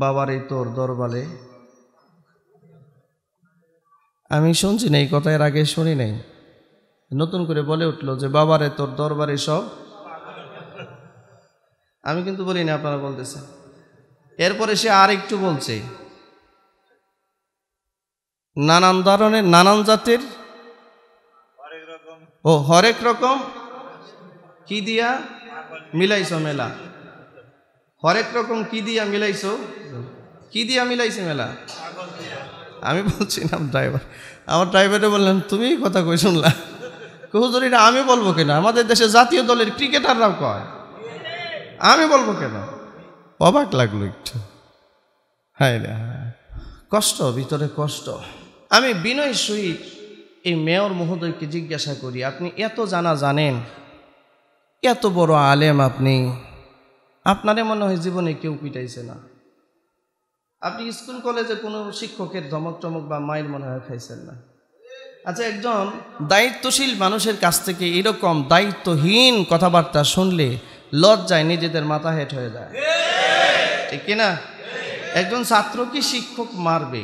বাবার এই তোর দরবারে আমি শুনছি না এই কথা এর আগে শুনি নাই নতুন করে বলে উঠল যে বাবারে তোর দরবারে সব আমি কিন্তু বলি না আপনারা বলতেছেন এরপরে সে আর একটু বলছে নানান ধরনের নানান জাতির ও হরেক রকম কি দিয়া মিলাইছ মেলা হরেক রকম কি দিয়া মিলাইছ কি দিয়া মিলাইছে মেলা আমি বলছিলাম ড্রাইভার আমার ড্রাইভারে বললেন তুমি কথা কই শুনলা কৌধুরী না আমি বলবো কেনা আমাদের দেশে জাতীয় দলের ক্রিকেটাররাও কয় আমি বলবো কেন অবাক লাগলো একটু হ্যাঁ কষ্ট ভিতরে কষ্ট আমি বিনয় সুই এই মেয়র মহোদয়কে জিজ্ঞাসা করি আপনি এত জানা জানেন এত বড় আলেম আপনি আপনারে মনে হয় জীবনে কেউ পিটাইছে না আপনি স্কুল কলেজে কোনো শিক্ষকের ধমক চমক বা মায়ের মনে হয় খাইছেন না আচ্ছা একজন দায়িত্বশীল মানুষের কাছ থেকে এরকম দায়িত্বহীন কথাবার্তা শুনলে লজ্জায় নিজেদের মাথা হেঁট হয়ে যায় ঠিক কিনা একজন ছাত্র কি শিক্ষক মারবে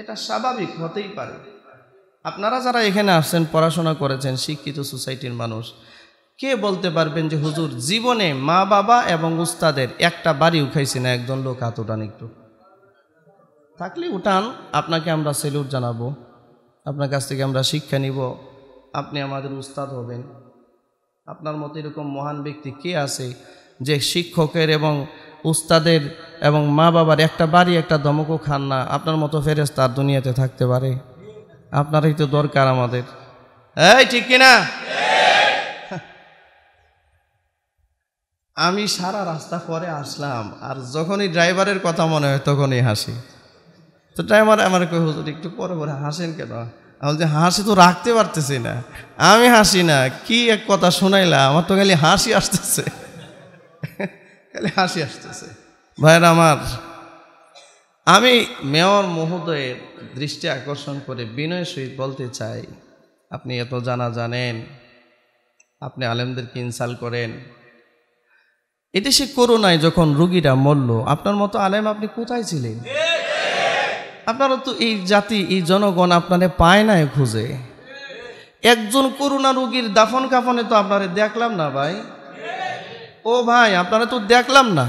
এটা স্বাভাবিক হতেই পারে আপনারা যারা এখানে আসছেন পড়াশোনা করেছেন শিক্ষিত সোসাইটির মানুষ কে বলতে পারবেন যে হুজুর জীবনে মা বাবা এবং উস্তাদের একটা বাড়ি উঠাইছে না একজন লোক হাতুটান একটু থাকলে উঠান আপনাকে আমরা সেলুট জানাবো আপনার কাছ থেকে আমরা শিক্ষা নিব আপনি আমাদের উস্তাদ হবেন আপনার মতো এরকম মহান ব্যক্তি কে আছে যে শিক্ষকের এবং উস্তাদের এবং মা বাবার একটা বাড়ি একটা দমকও খান না আপনার মতো ফেরেস তার দুনিয়াতে থাকতে পারে আপনারই তো দরকার আমাদের এই ঠিক কিনা আমি সারা রাস্তা পরে আসলাম আর যখনই ড্রাইভারের কথা মনে হয় তখনই হাসি তো ড্রাইভার আমার কই হুজুর একটু পরে পরে হাসেন কেন আমি হাসি তো রাখতে পারতেছি না আমি হাসি না কি এক কথা শোনাইলা আমার তো খালি হাসি আসতেছে খালি হাসি আসতেছে ভাইরা আমার আমি মেয়র মহোদয়ের দৃষ্টি আকর্ষণ করে বিনয় সহিত বলতে চাই আপনি এত জানা জানেন আপনি আলেমদেরকে ইনসাল করেন এটি সে করোনায় যখন রুগীরা মরল আপনার মতো আলেম আপনি কোথায় ছিলেন আপনারা তো এই জাতি এই জনগণ আপনারে পায় নাই খুঁজে একজন করোনা রোগীর দাফন কাফনে তো আপনারে দেখলাম না ভাই ও ভাই আপনারা তো দেখলাম না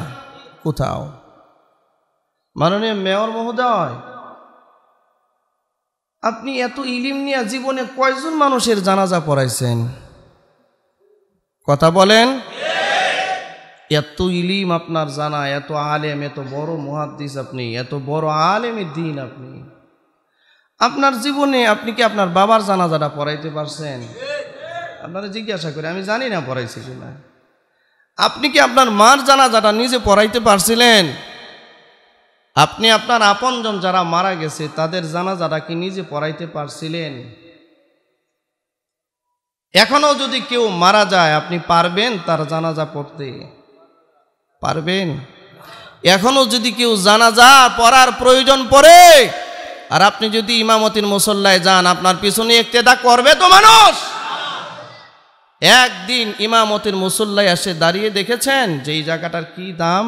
কোথাও মাননীয় মেয়র মহোদয় আপনি এত ইলিম নিয়ে জীবনে কয়জন মানুষের জানাজা পড়াইছেন কথা বলেন এত ইলিম আপনার জানা এত আলেম এত বড় মহাদ্দিস আপনি এত বড় আলেমের দিন আপনি আপনার জীবনে আপনি কি আপনার বাবার জানাজাটা পড়াইতে পারছেন আপনারা জিজ্ঞাসা করি আমি জানি না পড়াইছি কিনা আপনি কি আপনার মার জানাজাটা নিজে পড়াইতে পারছিলেন আপনি আপনার আপনজন যারা মারা গেছে তাদের জানাজাটা কি নিজে পড়াইতে পারছিলেন এখনও যদি কেউ মারা যায় আপনি পারবেন তার জানাজা পড়তে পারবেন এখনও যদি কেউ জানাজা পড়ার প্রয়োজন পড়ে আর আপনি যদি ইমামতির মুসল্লায় যান আপনার পিছনে একতেদা করবে তো মানুষ একদিন ইমামতির মুসল্লায় এসে দাঁড়িয়ে দেখেছেন যে এই জায়গাটার কি দাম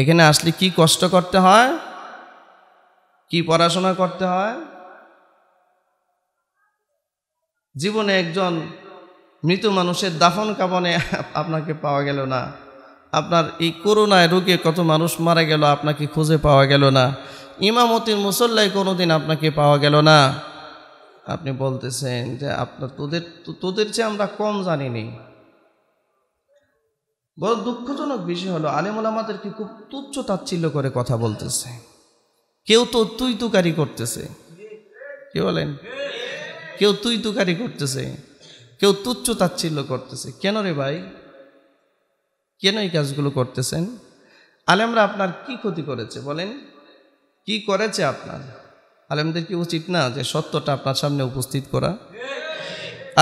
এখানে আসলে কি কষ্ট করতে হয় কি পড়াশোনা করতে হয় জীবনে একজন মৃত মানুষের দাফন কাপনে আপনাকে পাওয়া গেল না আপনার এই করোনায় রোগে কত মানুষ মারা গেল আপনাকে খুঁজে পাওয়া গেল না ইমামতির মুসল্লায় কোনোদিন আপনাকে পাওয়া গেল না আপনি বলতেছেন যে আপনার তোদের তোদের চেয়ে আমরা কম জানি নি বড় দুঃখজনক বিষয় হলো আলেমুল আমাদেরকে খুব তুচ্ছ তাচ্ছিল্য করে কথা বলতেছে কেউ তো তুই তুকারি করতেছে কে বলেন কেউ তুই তুকারি করতেছে কেউ তুচ্ছ তাচ্ছিল্য করতেছে কেন রে ভাই কেন এই কাজগুলো করতেছেন আলেমরা আপনার কি ক্ষতি করেছে বলেন কি করেছে আপনার আলেমদের কি উচিত না যে সত্যটা আপনার সামনে উপস্থিত করা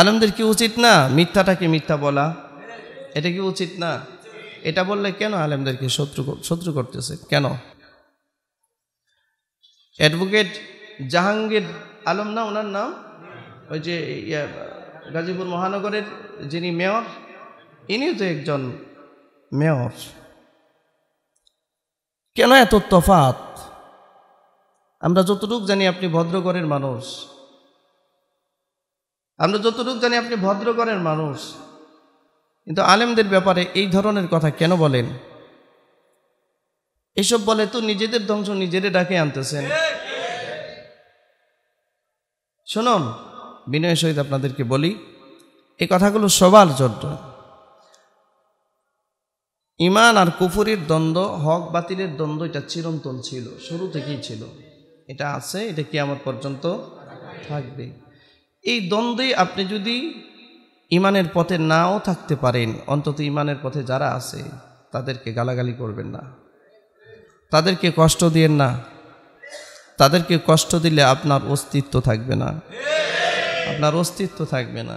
আলেমদের কি উচিত না মিথ্যাটাকে মিথ্যা বলা এটা কি উচিত না এটা বললে কেন আলেমদেরকে শত্রু শত্রু করতেছে কেন অ্যাডভোকেট জাহাঙ্গীর আলম না ওনার নাম ওই যে গাজীপুর মহানগরের যিনি মেয়র ইনিও তো একজন মেয়র কেন এত তফাত আমরা যতটুক জানি আপনি ভদ্রগড়ের মানুষ আমরা যতটুক জানি আপনি ভদ্রগড়ের মানুষ কিন্তু আলেমদের ব্যাপারে এই ধরনের কথা কেন বলেন এসব বলে তো নিজেদের ধ্বংস নিজেদের ডাকে আনতেছেন শুনুন বিনয়ের সহিত আপনাদেরকে বলি এই কথাগুলো সবার জন্য ইমান আর কুফুরির দ্বন্দ্ব হক বাতিলের দ্বন্দ্ব এটা চিরন্তন ছিল শুরু থেকেই ছিল এটা আছে এটা কি আমার পর্যন্ত থাকবে এই দ্বন্দ্বে আপনি যদি ইমানের পথে নাও থাকতে পারেন অন্তত ইমানের পথে যারা আছে তাদেরকে গালাগালি করবেন না তাদেরকে কষ্ট দিয়েন না তাদেরকে কষ্ট দিলে আপনার অস্তিত্ব থাকবে না আপনার অস্তিত্ব থাকবে না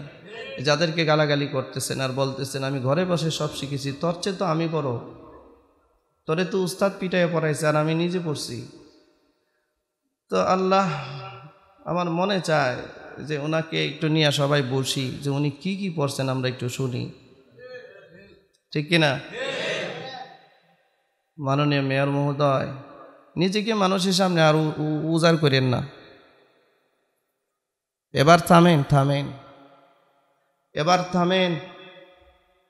যাদেরকে গালাগালি করতেছেন আর বলতেছেন আমি ঘরে বসে সব শিখেছি তোর চেয়ে তো আমি পড়ো তোরে তো উস্তাদ পিটাইয়া পড়াইছে আর আমি নিজে পড়ছি তো আল্লাহ আমার মনে চায় যে ওনাকে একটু নিয়ে সবাই বসি যে উনি কি কি পড়ছেন আমরা একটু শুনি ঠিক কিনা মাননীয় মেয়র মহোদয় নিজেকে মানুষের সামনে আর উজাড় করেন না এবার থামেন থামেন এবার থামেন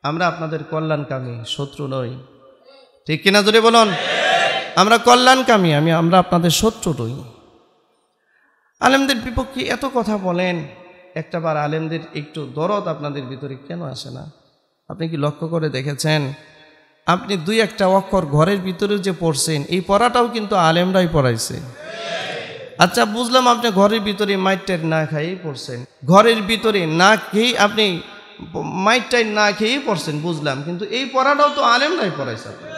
আমরা আপনাদের কল্যাণকামী শত্রু নই ঠিক কিনা জোরে বলুন আমরা কল্যাণকামী আমি আমরা আপনাদের শত্রু নই আলেমদের বিপক্ষে এত কথা বলেন একটাবার আলেমদের একটু দরদ আপনাদের ভিতরে কেন আসে না আপনি কি লক্ষ্য করে দেখেছেন আপনি দুই একটা অক্ষর ঘরের ভিতরে যে পড়ছেন এই পড়াটাও কিন্তু আলেমরাই পড়াইছে আচ্ছা বুঝলাম আপনি ঘরের ভিতরে মাইটটাই না খেয়েই পড়ছেন ঘরের ভিতরে না খেয়েই আপনি মাইটটাই না খেয়েই পড়ছেন বুঝলাম কিন্তু এই পড়াটাও তো নাই পড়াইছে আপনার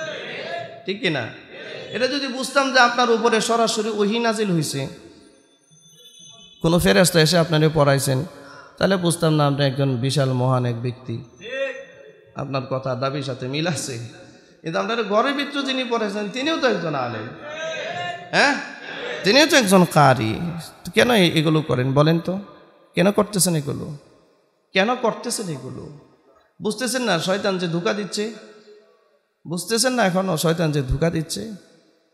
ঠিক কিনা এটা যদি বুঝতাম যে আপনার উপরে সরাসরি ওহি নাজিল হয়েছে কোনো ফেরাস্তা এসে আপনারে পড়াইছেন তাহলে বুঝতাম না আপনি একজন বিশাল মহান এক ব্যক্তি আপনার কথা দাবির সাথে মিল আছে কিন্তু আপনার ঘরের ভিতরে যিনি পড়েছেন তিনিও তো একজন আলেম হ্যাঁ তিনিও তো একজন কারি কেন এগুলো করেন বলেন তো কেন করতেছেন এগুলো কেন করতেছেন এগুলো বুঝতেছেন না শয়তান যে ধোকা দিচ্ছে বুঝতেছেন না এখনও শয়তান যে ধোকা দিচ্ছে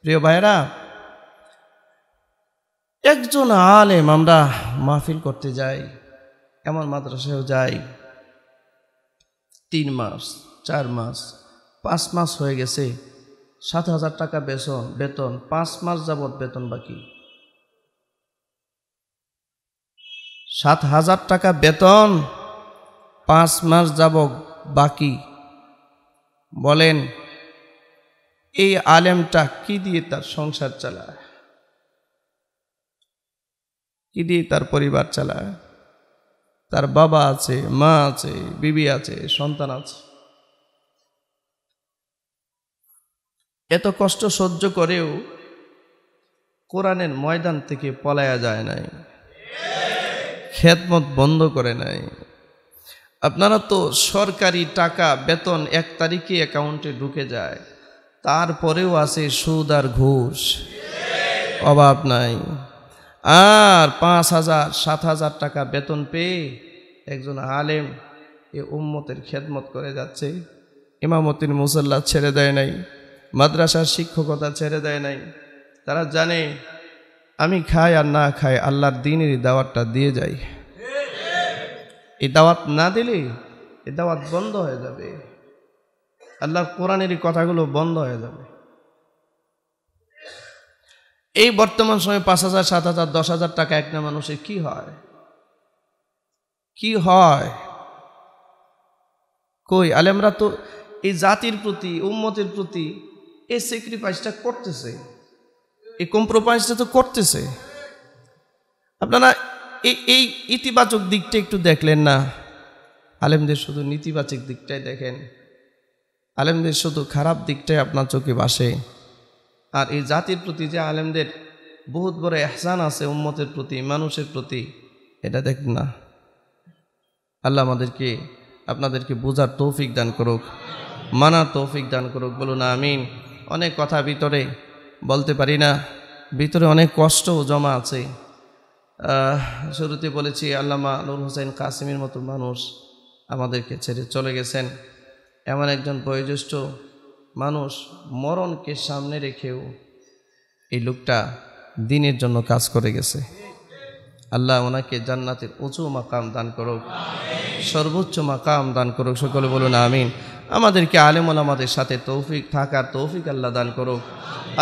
প্রিয় ভাইরা একজন আলেম আমরা মাহফিল করতে যাই এমন মাদ্রাসায়ও যাই তিন মাস চার মাস পাঁচ মাস হয়ে গেছে সাত হাজার টাকা বেতন বেতন পাঁচ মাস যাবৎ বেতন বাকি সাত হাজার টাকা বেতন পাঁচ মাস যাব বাকি বলেন এই আলেমটা কি দিয়ে তার সংসার চালায় কি দিয়ে তার পরিবার চালায় তার বাবা আছে মা আছে বিবি আছে সন্তান আছে এত কষ্ট সহ্য করেও কোরআনের ময়দান থেকে পলায়া যায় নাই খেদমত বন্ধ করে নাই আপনারা তো সরকারি টাকা বেতন এক তারিখে অ্যাকাউন্টে ঢুকে যায় তারপরেও আছে সুদ আর ঘুষ অভাব নাই আর পাঁচ হাজার সাত হাজার টাকা বেতন পেয়ে একজন আলেম এ উম্মতের খেদমত করে যাচ্ছে ইমামতির মুসল্লা ছেড়ে দেয় নাই মাদ্রাসার শিক্ষকতা ছেড়ে দেয় নাই তারা জানে আমি খাই আর না খাই আল্লাহর দিনের দাওয়াতটা দিয়ে যাই এই দাওয়াত না দিলে এ দাওয়াত বন্ধ হয়ে যাবে আল্লাহর কোরআনের কথাগুলো বন্ধ হয়ে যাবে এই বর্তমান সময়ে পাঁচ হাজার সাত হাজার দশ হাজার টাকা একটা মানুষের কি হয় কি হয় কই আলেমরা তো এই জাতির প্রতি উম্মতের প্রতি এই স্যাক্রিফাইসটা করতেছে এই কম্প্রোমাইজটা তো করতেছে আপনারা এই ইতিবাচক দিকটা একটু দেখলেন না আলেমদের শুধু নেতিবাচক দিকটাই দেখেন আলেমদের শুধু খারাপ দিকটাই আপনার চোখে বাসে আর এই জাতির প্রতি যে আলেমদের বহুত বড় এহসান আছে উম্মতের প্রতি মানুষের প্রতি এটা দেখেন না আল্লাহ আমাদেরকে আপনাদেরকে বোঝার তৌফিক দান করুক মানা তৌফিক দান করুক বলুন আমিন অনেক কথা ভিতরে বলতে পারি না ভিতরে অনেক কষ্ট জমা আছে শুরুতে বলেছি আল্লামা নুর হোসেন কাসিমের মতো মানুষ আমাদেরকে ছেড়ে চলে গেছেন এমন একজন বয়োজ্যেষ্ঠ মানুষ মরণকে সামনে রেখেও এই লোকটা দিনের জন্য কাজ করে গেছে আল্লাহ ওনাকে জান্নাতের উঁচু মাকাম দান করুক সর্বোচ্চ মাকাম দান করুক সকলে বলুন আমিন আমাদেরকে আলেমল আমাদের সাথে তৌফিক থাকার তৌফিক আল্লাহ দান করুক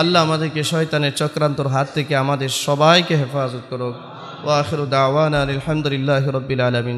আল্লাহ আমাদেরকে শয়তানের চক্রান্তর হাত থেকে আমাদের সবাইকে হেফাজত করুক ওয়াখরুদ আওয়ান আলহামদুলিল্লাহ রবিল আলমিন